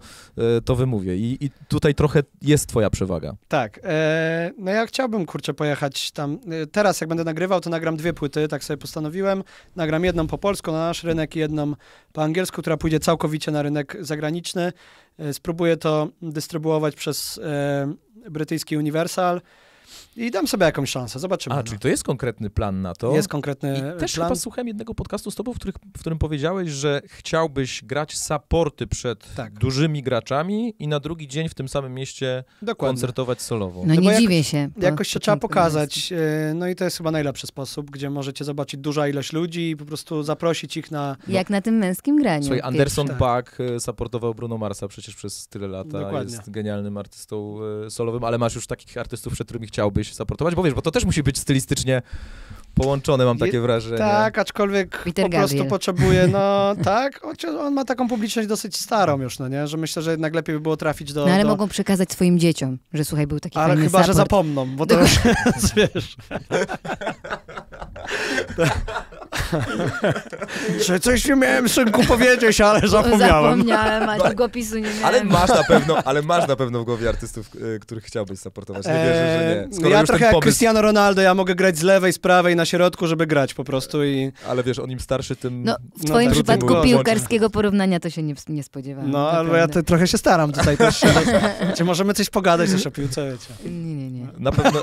to wymówię. I, i tutaj trochę jest twoja przewaga. Tak. E, no ja chciałbym, kurczę, pojechać pojechać tam. Y, teraz, jak będę nagrywał, to nagram dwie płyty, tak sobie postanowiłem. Nagram jedną po polsku na nasz rynek i jedną po angielsku, która pójdzie całkowicie na rynek zagraniczny. Y, spróbuję to dystrybuować przez y, brytyjski Universal. I dam sobie jakąś szansę, zobaczymy. A, no. czyli to jest konkretny plan na to? Jest konkretny I też plan. chyba słuchałem jednego podcastu z tobą, w, w którym powiedziałeś, że chciałbyś grać supporty przed tak. dużymi graczami i na drugi dzień w tym samym mieście Dokładnie. koncertować solowo. No, no nie jak, dziwię się. Jakoś się trzeba pokazać, e, no i to jest chyba najlepszy sposób, gdzie możecie zobaczyć duża ilość ludzi i po prostu zaprosić ich na... Jak no. na tym męskim graniu. Słuchaj, Anderson tak. E, supportował Bruno Marsa przecież przez tyle lat, jest genialnym artystą e, solowym, ale masz już takich artystów, przed którymi chciałbyś próbuje się saportować? Bo wiesz, bo to też musi być stylistycznie połączone, mam takie wrażenie. Tak, aczkolwiek Peter po Gabriel. prostu potrzebuje, no tak, on ma taką publiczność dosyć starą już, no nie, że myślę, że jednak lepiej by było trafić do... No ale do... mogą przekazać swoim dzieciom, że słuchaj, był taki Ale chyba, support. że zapomną, bo to już, wiesz... Że coś nie miałem synku powiedzieć, ale zapomniałem. Zapomniałem, a długopisu nie miałem. Ale masz na pewno, ale masz na pewno w głowie artystów, e, których chciałbyś supportować. Nie wierzę, że nie. Eee, Skoro ja trochę jak pomysł... Cristiano Ronaldo, ja mogę grać z lewej, z prawej, na środku, żeby grać po prostu i... Ale wiesz, on im starszy, tym... No, w no, twoim no, tak. przypadku piłkarskiego porównania to się nie, nie spodziewałem. No, ale ja te, trochę się staram tutaj też. Czy możemy coś pogadać też o piłce, wiecie? Nie, nie, nie. Na pewno,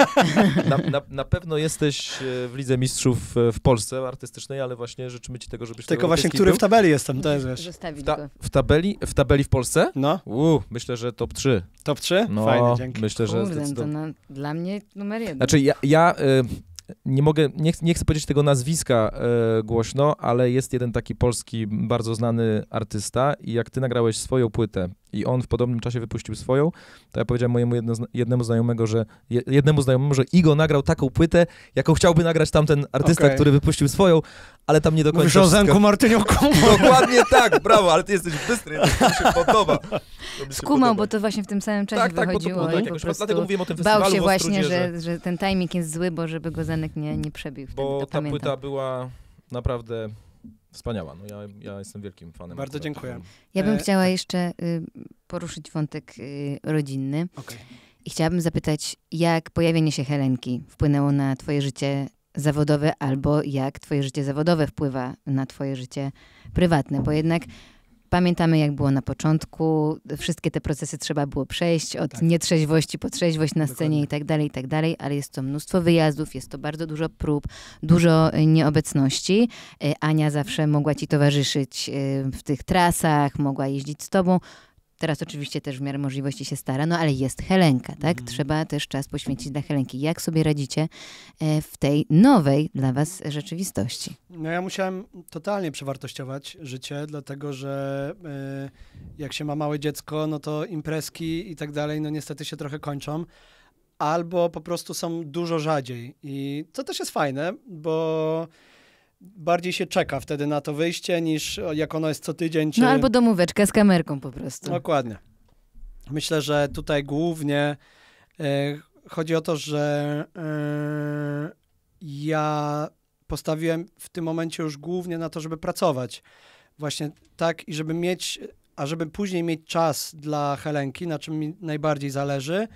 na, na, na pewno jesteś e, w Lidze Mistrzów e, w Polsce artystycznej, ale właśnie życzymy ci tego, żebyś Tylko właśnie, który był. w tabeli jestem, to jest wiesz. Zostawić Ta, w, tabeli, w tabeli w Polsce? No. Uu, myślę, że top 3. Top 3? No, Fajne, dzięki. Myślę, że Kurde, no to na, dla mnie numer jeden. Znaczy ja, ja y, nie mogę, nie, nie, chcę powiedzieć tego nazwiska y, głośno, ale jest jeden taki polski bardzo znany artysta i jak ty nagrałeś swoją płytę i on w podobnym czasie wypuścił swoją, to ja powiedziałem mojemu jedno, jednemu znajomego, że jednemu znajomemu, że Igo nagrał taką płytę, jaką chciałby nagrać tamten artysta, okay. który wypuścił swoją, ale tam nie do końca. Mówisz o Zenku Martyniuku. Dokładnie tak, brawo, ale ty jesteś bystry, to się podoba. się Skumał, podoba. bo to właśnie w tym samym czasie tak, wychodziło. Tak, bo to, no tak, dlatego mówiłem o tym festiwalu Bał się właśnie, że, że... ten timing jest zły, bo żeby go Zenek nie, nie przebił. Wtedy, bo ta pamiętam. płyta była naprawdę Wspaniała. No ja, ja jestem wielkim fanem. Bardzo akurat. dziękuję. Ja bym e, chciała tak. jeszcze y, poruszyć wątek y, rodzinny. Okay. I chciałabym zapytać, jak pojawienie się Helenki wpłynęło na twoje życie zawodowe, albo jak twoje życie zawodowe wpływa na twoje życie prywatne, bo jednak Pamiętamy, jak było na początku. Wszystkie te procesy trzeba było przejść od tak. nietrzeźwości po trzeźwość na scenie i tak dalej, i tak dalej, ale jest to mnóstwo wyjazdów, jest to bardzo dużo prób, dużo y, nieobecności. Y, Ania zawsze mogła ci towarzyszyć y, w tych trasach, mogła jeździć z tobą. Teraz oczywiście też w miarę możliwości się stara, no ale jest Helenka, tak? Mhm. Trzeba też czas poświęcić dla Helenki. Jak sobie radzicie e, w tej nowej dla was rzeczywistości? No ja musiałem totalnie przewartościować życie, dlatego że e, jak się ma małe dziecko, no to imprezki i tak dalej, no niestety się trochę kończą albo po prostu są dużo rzadziej. I to też jest fajne, bo bardziej się czeka wtedy na to wyjście, niż jak ono jest co tydzień. Czy... No albo domóweczkę z kamerką po prostu. Dokładnie. Myślę, że tutaj głównie e, chodzi o to, że e, ja postawiłem w tym momencie już głównie na to, żeby pracować. Właśnie tak i żeby mieć, a żeby później mieć czas dla Helenki, na czym mi najbardziej zależy,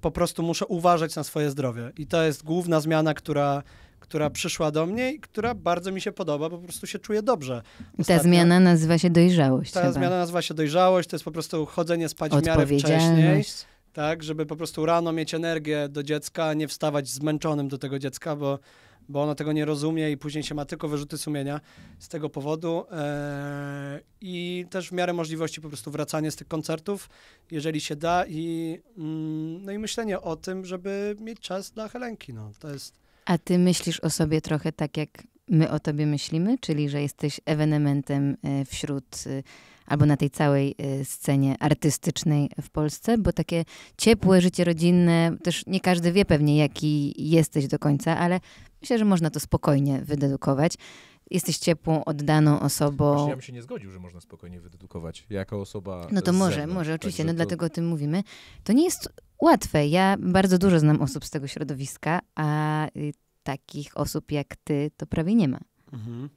po prostu muszę uważać na swoje zdrowie. I to jest główna zmiana, która która przyszła do mnie i która bardzo mi się podoba, bo po prostu się czuję dobrze. Ostatnio, ta zmiana nazywa się dojrzałość. Ta chyba. zmiana nazywa się dojrzałość, to jest po prostu chodzenie spać w miarę wcześniej. Tak, żeby po prostu rano mieć energię do dziecka, nie wstawać zmęczonym do tego dziecka, bo bo ona tego nie rozumie i później się ma tylko wyrzuty sumienia z tego powodu. Eee, I też w miarę możliwości po prostu wracanie z tych koncertów, jeżeli się da, i, mm, no i myślenie o tym, żeby mieć czas dla Helenki. No, to jest. A ty myślisz o sobie trochę tak, jak my o tobie myślimy, czyli że jesteś ewenementem e, wśród e, albo na tej całej e, scenie artystycznej w Polsce, bo takie ciepłe życie rodzinne, też nie każdy wie pewnie, jaki jesteś do końca, ale myślę, że można to spokojnie wydedukować. Jesteś ciepłą, oddaną osobą. Właśnie ja bym się nie zgodził, że można spokojnie wydedukować. Jako osoba. No to może, zewnątrz, może, oczywiście, no dlatego o tym mówimy. To nie jest łatwe. Ja bardzo dużo znam osób z tego środowiska, a y, takich osób jak ty to prawie nie ma. Mhm.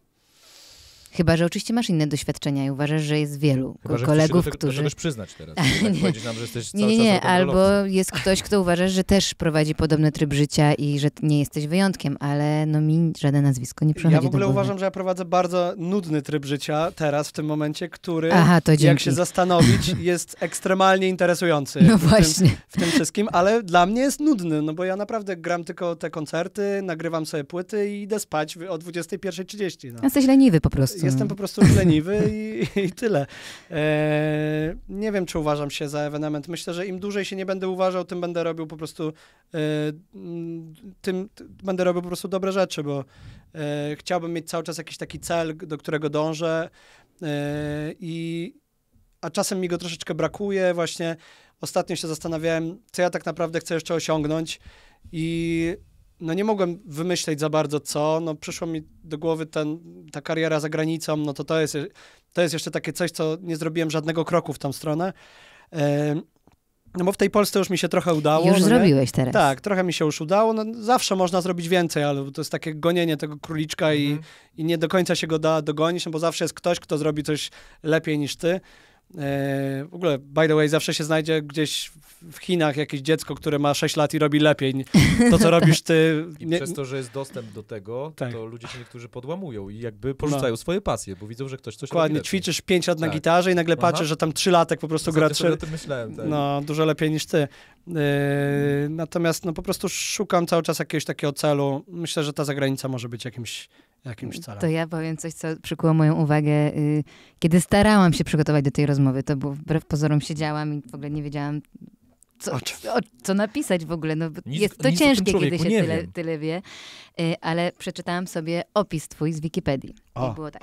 Chyba, że oczywiście masz inne doświadczenia i uważasz, że jest wielu Chyba, że kolegów, tego, którzy... Możesz przyznać teraz. Tak nam, że jesteś cały nie, nie, nie. albo jest ktoś, kto uważa, że też prowadzi podobny tryb życia i że nie jesteś wyjątkiem, ale no mi żadne nazwisko nie przychodzi Ja w ogóle uważam, że ja prowadzę bardzo nudny tryb życia teraz, w tym momencie, który, Aha, to jak się zastanowić, jest ekstremalnie interesujący no w, właśnie. Tym, w tym wszystkim, ale dla mnie jest nudny, no bo ja naprawdę gram tylko te koncerty, nagrywam sobie płyty i idę spać o 21.30. No. Jesteś leniwy po prostu jestem mm. po prostu leniwy i, i tyle. E, nie wiem, czy uważam się za ewenement. Myślę, że im dłużej się nie będę uważał, tym będę robił po prostu e, tym będę robił po prostu dobre rzeczy, bo e, chciałbym mieć cały czas jakiś taki cel, do którego dążę e, i a czasem mi go troszeczkę brakuje. Właśnie ostatnio się zastanawiałem, co ja tak naprawdę chcę jeszcze osiągnąć i no nie mogłem wymyśleć za bardzo co, no przyszło mi do głowy ten, ta kariera za granicą, no to to jest, to jest jeszcze takie coś, co nie zrobiłem żadnego kroku w tą stronę. No bo w tej Polsce już mi się trochę udało. Już no zrobiłeś teraz. Tak, trochę mi się już udało. No, zawsze można zrobić więcej, ale to jest takie gonienie tego króliczka i, mhm. i nie do końca się go da dogonić, no bo zawsze jest ktoś, kto zrobi coś lepiej niż ty. E, w ogóle, by the way, zawsze się znajdzie gdzieś w Chinach jakieś dziecko, które ma 6 lat i robi lepiej. To, co robisz ty... I nie... przez to, że jest dostęp do tego, tak. to ludzie się niektórzy podłamują i jakby porzucają no. swoje pasje, bo widzą, że ktoś coś Dokładnie, robi Dokładnie, ćwiczysz 5 lat na tak. gitarze i nagle Aha. patrzysz, że tam 3 latek po prostu gra 3... Trzy... myślałem, tak. No, dużo lepiej niż ty. Yy, natomiast no, po prostu szukam cały czas jakiegoś takiego celu. Myślę, że ta zagranica może być jakimś, jakimś mm, celem. To ja powiem coś, co przykuło moją uwagę. Yy, kiedy starałam się przygotować do tej rozmowy, to było wbrew pozorom siedziałam i w ogóle nie wiedziałam, co, o, co napisać w ogóle. No, nic, jest to ciężkie, kiedy się tyle, tyle wie. Yy, ale przeczytałam sobie opis twój z Wikipedii. O. I było tak.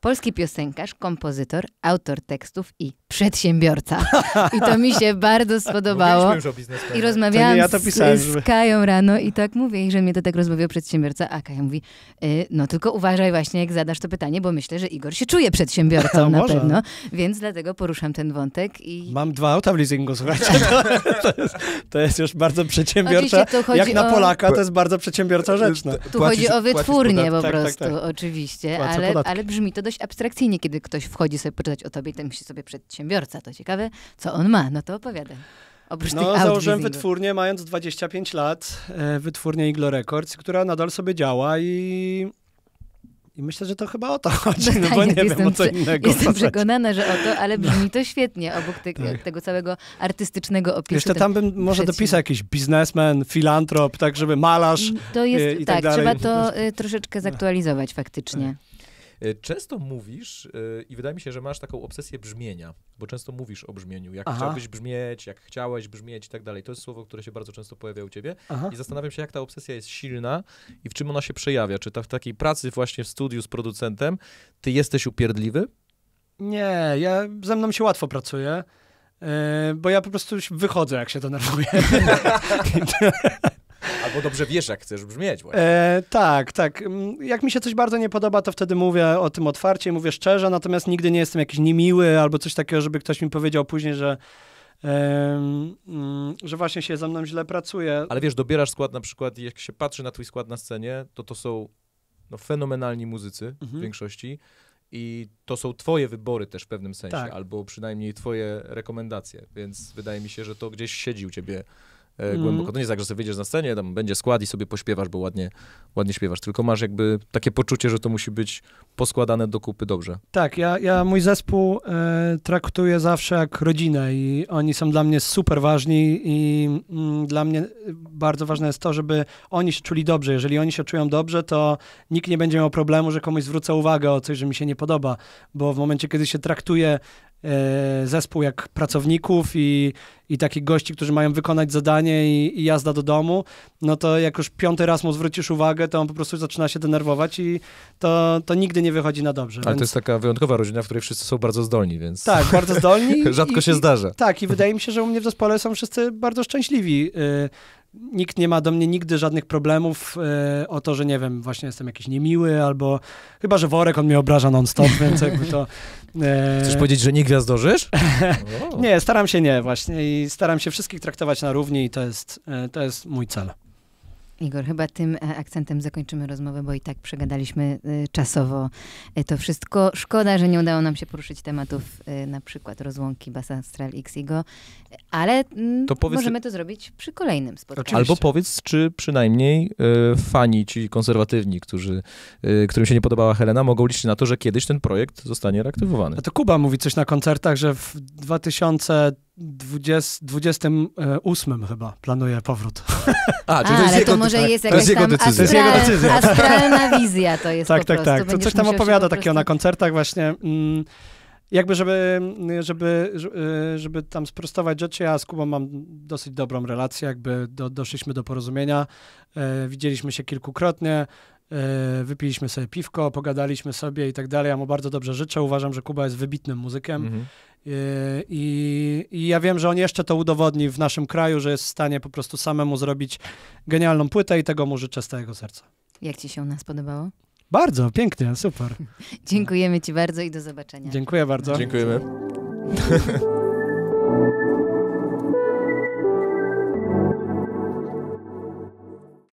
Polski piosenkarz, kompozytor, autor tekstów i przedsiębiorca. I to mi się bardzo tak, spodobało. Już o I rozmawiałam ja pisałem, z, z Kają rano i tak mówię, że mnie to tak rozmawiał przedsiębiorca, a Kaja mówi, y, no tylko uważaj właśnie, jak zadasz to pytanie, bo myślę, że Igor się czuje przedsiębiorcą na pewno, więc dlatego poruszam ten wątek i... Mam dwa auta w leasingu, słuchajcie. To, to, jest, to jest, już bardzo przedsiębiorcza. Jak na Polaka o... to jest bardzo przedsiębiorcza rzecz. No. Tu chodzi o wytwórnię po tak, tak, prostu, tak, tak, tak. oczywiście, ale, ale brzmi to dość abstrakcyjnie, kiedy ktoś wchodzi sobie poczytać o tobie i ten myśli sobie przedsiębiorca przedsiębiorca, to ciekawe, co on ma, no to opowiadam. Oprócz no, założyłem wytwórnię mając 25 lat, e, wytwórnię Iglo Records, która nadal sobie działa i i myślę, że to chyba o to chodzi, no, no bo tak, nie wiem o co innego. Jestem przekonana, że o to, ale no. brzmi no. to świetnie obok te, tak. tego całego artystycznego opisu. Jeszcze tam bym może dopisał jakiś biznesmen, filantrop, tak żeby malarz to jest, i, e, i tak, tak, dalej. trzeba to e, troszeczkę no. zaktualizować faktycznie. Tak. E, często mówisz e, i wydaje mi się, że masz taką obsesję brzmienia, bo często mówisz o brzmieniu, jak Aha. chciałbyś brzmieć, jak chciałeś brzmieć i tak dalej. To jest słowo, które się bardzo często pojawia u ciebie Aha. i zastanawiam się, jak ta obsesja jest silna i w czym ona się przejawia. Czy ta, w takiej pracy właśnie w studiu z producentem ty jesteś upierdliwy? Nie, ja ze mną się łatwo pracuje. E, bo ja po prostu wychodzę, jak się denerwuję. Albo dobrze wiesz, jak chcesz brzmieć. Właśnie. E, tak, tak. Mm, jak mi się coś bardzo nie podoba, to wtedy mówię o tym otwarcie, mówię szczerze, natomiast nigdy nie jestem jakiś niemiły albo coś takiego, żeby ktoś mi powiedział później, że Um, że właśnie się ze mną źle pracuje. Ale wiesz, dobierasz skład na przykład i jak się patrzy na twój skład na scenie, to to są no, fenomenalni muzycy mhm. w większości i to są twoje wybory też w pewnym sensie, tak. albo przynajmniej twoje rekomendacje, więc wydaje mi się, że to gdzieś siedzi u ciebie mm. głęboko. To nie jest tak, że sobie wyjdziesz na scenie, tam będzie skład i sobie pośpiewasz, bo ładnie, ładnie śpiewasz, tylko masz jakby takie poczucie, że to musi być poskładane do kupy dobrze. Tak, ja, ja mój zespół e, traktuję zawsze jak rodzinę i oni są dla mnie super ważni i mm, dla mnie bardzo ważne jest to, żeby oni się czuli dobrze. Jeżeli oni się czują dobrze, to nikt nie będzie miał problemu, że komuś zwrócę uwagę o coś, że mi się nie podoba, bo w momencie, kiedy się traktuje E, zespół jak pracowników i, i takich gości, którzy mają wykonać zadanie i, i, jazda do domu, no to jak już piąty raz mu zwrócisz uwagę, to on po prostu zaczyna się denerwować i to, to nigdy nie wychodzi na dobrze. Ale więc... to jest taka wyjątkowa rodzina, w której wszyscy są bardzo zdolni, więc... Tak, bardzo zdolni. Rzadko i, się i, zdarza. Tak i wydaje mi się, że u mnie w zespole są wszyscy bardzo szczęśliwi. Y, nikt nie ma do mnie nigdy żadnych problemów e, o to, że nie wiem, właśnie jestem jakiś niemiły, albo chyba, że worek on mnie obraża non-stop, więc jakby to... Yy... Chcesz powiedzieć, że nie gwiazdożysz? nie, staram się nie właśnie i staram się wszystkich traktować na równi i to jest, e, to jest mój cel. Igor, chyba tym e, akcentem zakończymy rozmowę, bo i tak przegadaliśmy e, czasowo e, to wszystko. Szkoda, że nie udało nam się poruszyć tematów na przykład rozłąki Basa Stral Ixigo, ale mm, to powiedz, możemy to zrobić przy kolejnym spotkaniu. Albo powiedz, czy przynajmniej fani, ci konserwatywni, którzy, którym się nie podobała Helena, mogą liczyć na to, że kiedyś ten projekt zostanie reaktywowany. A to Kuba mówi coś na koncertach, że w 2000 28 chyba planuje powrót. A, czyli A, to jest ale jego, to może jest jakaś to jest tam decyzja. Astral, to jest jego decyzja. astralna wizja to jest Tak, po tak, tak. To coś tam opowiada takiego na koncertach właśnie. Mm, jakby, żeby, mm, żeby, y, żeby tam sprostować rzeczy, ja z Kubą mam dosyć dobrą relację, jakby do, doszliśmy do porozumienia, e, widzieliśmy się kilkukrotnie, e, wypiliśmy sobie piwko, pogadaliśmy sobie i tak dalej. Ja mu bardzo dobrze życzę, uważam, że Kuba jest wybitnym muzykiem. Mhm. Yy, I, I, ja wiem, że on jeszcze to udowodni w naszym kraju, że jest w stanie po prostu samemu zrobić genialną płytę i tego mu życzę z całego serca. Jak ci się u nas podobało? Bardzo, pięknie, super. Dziękujemy ci bardzo i do zobaczenia. Dziękuję bardzo. Dziękujemy.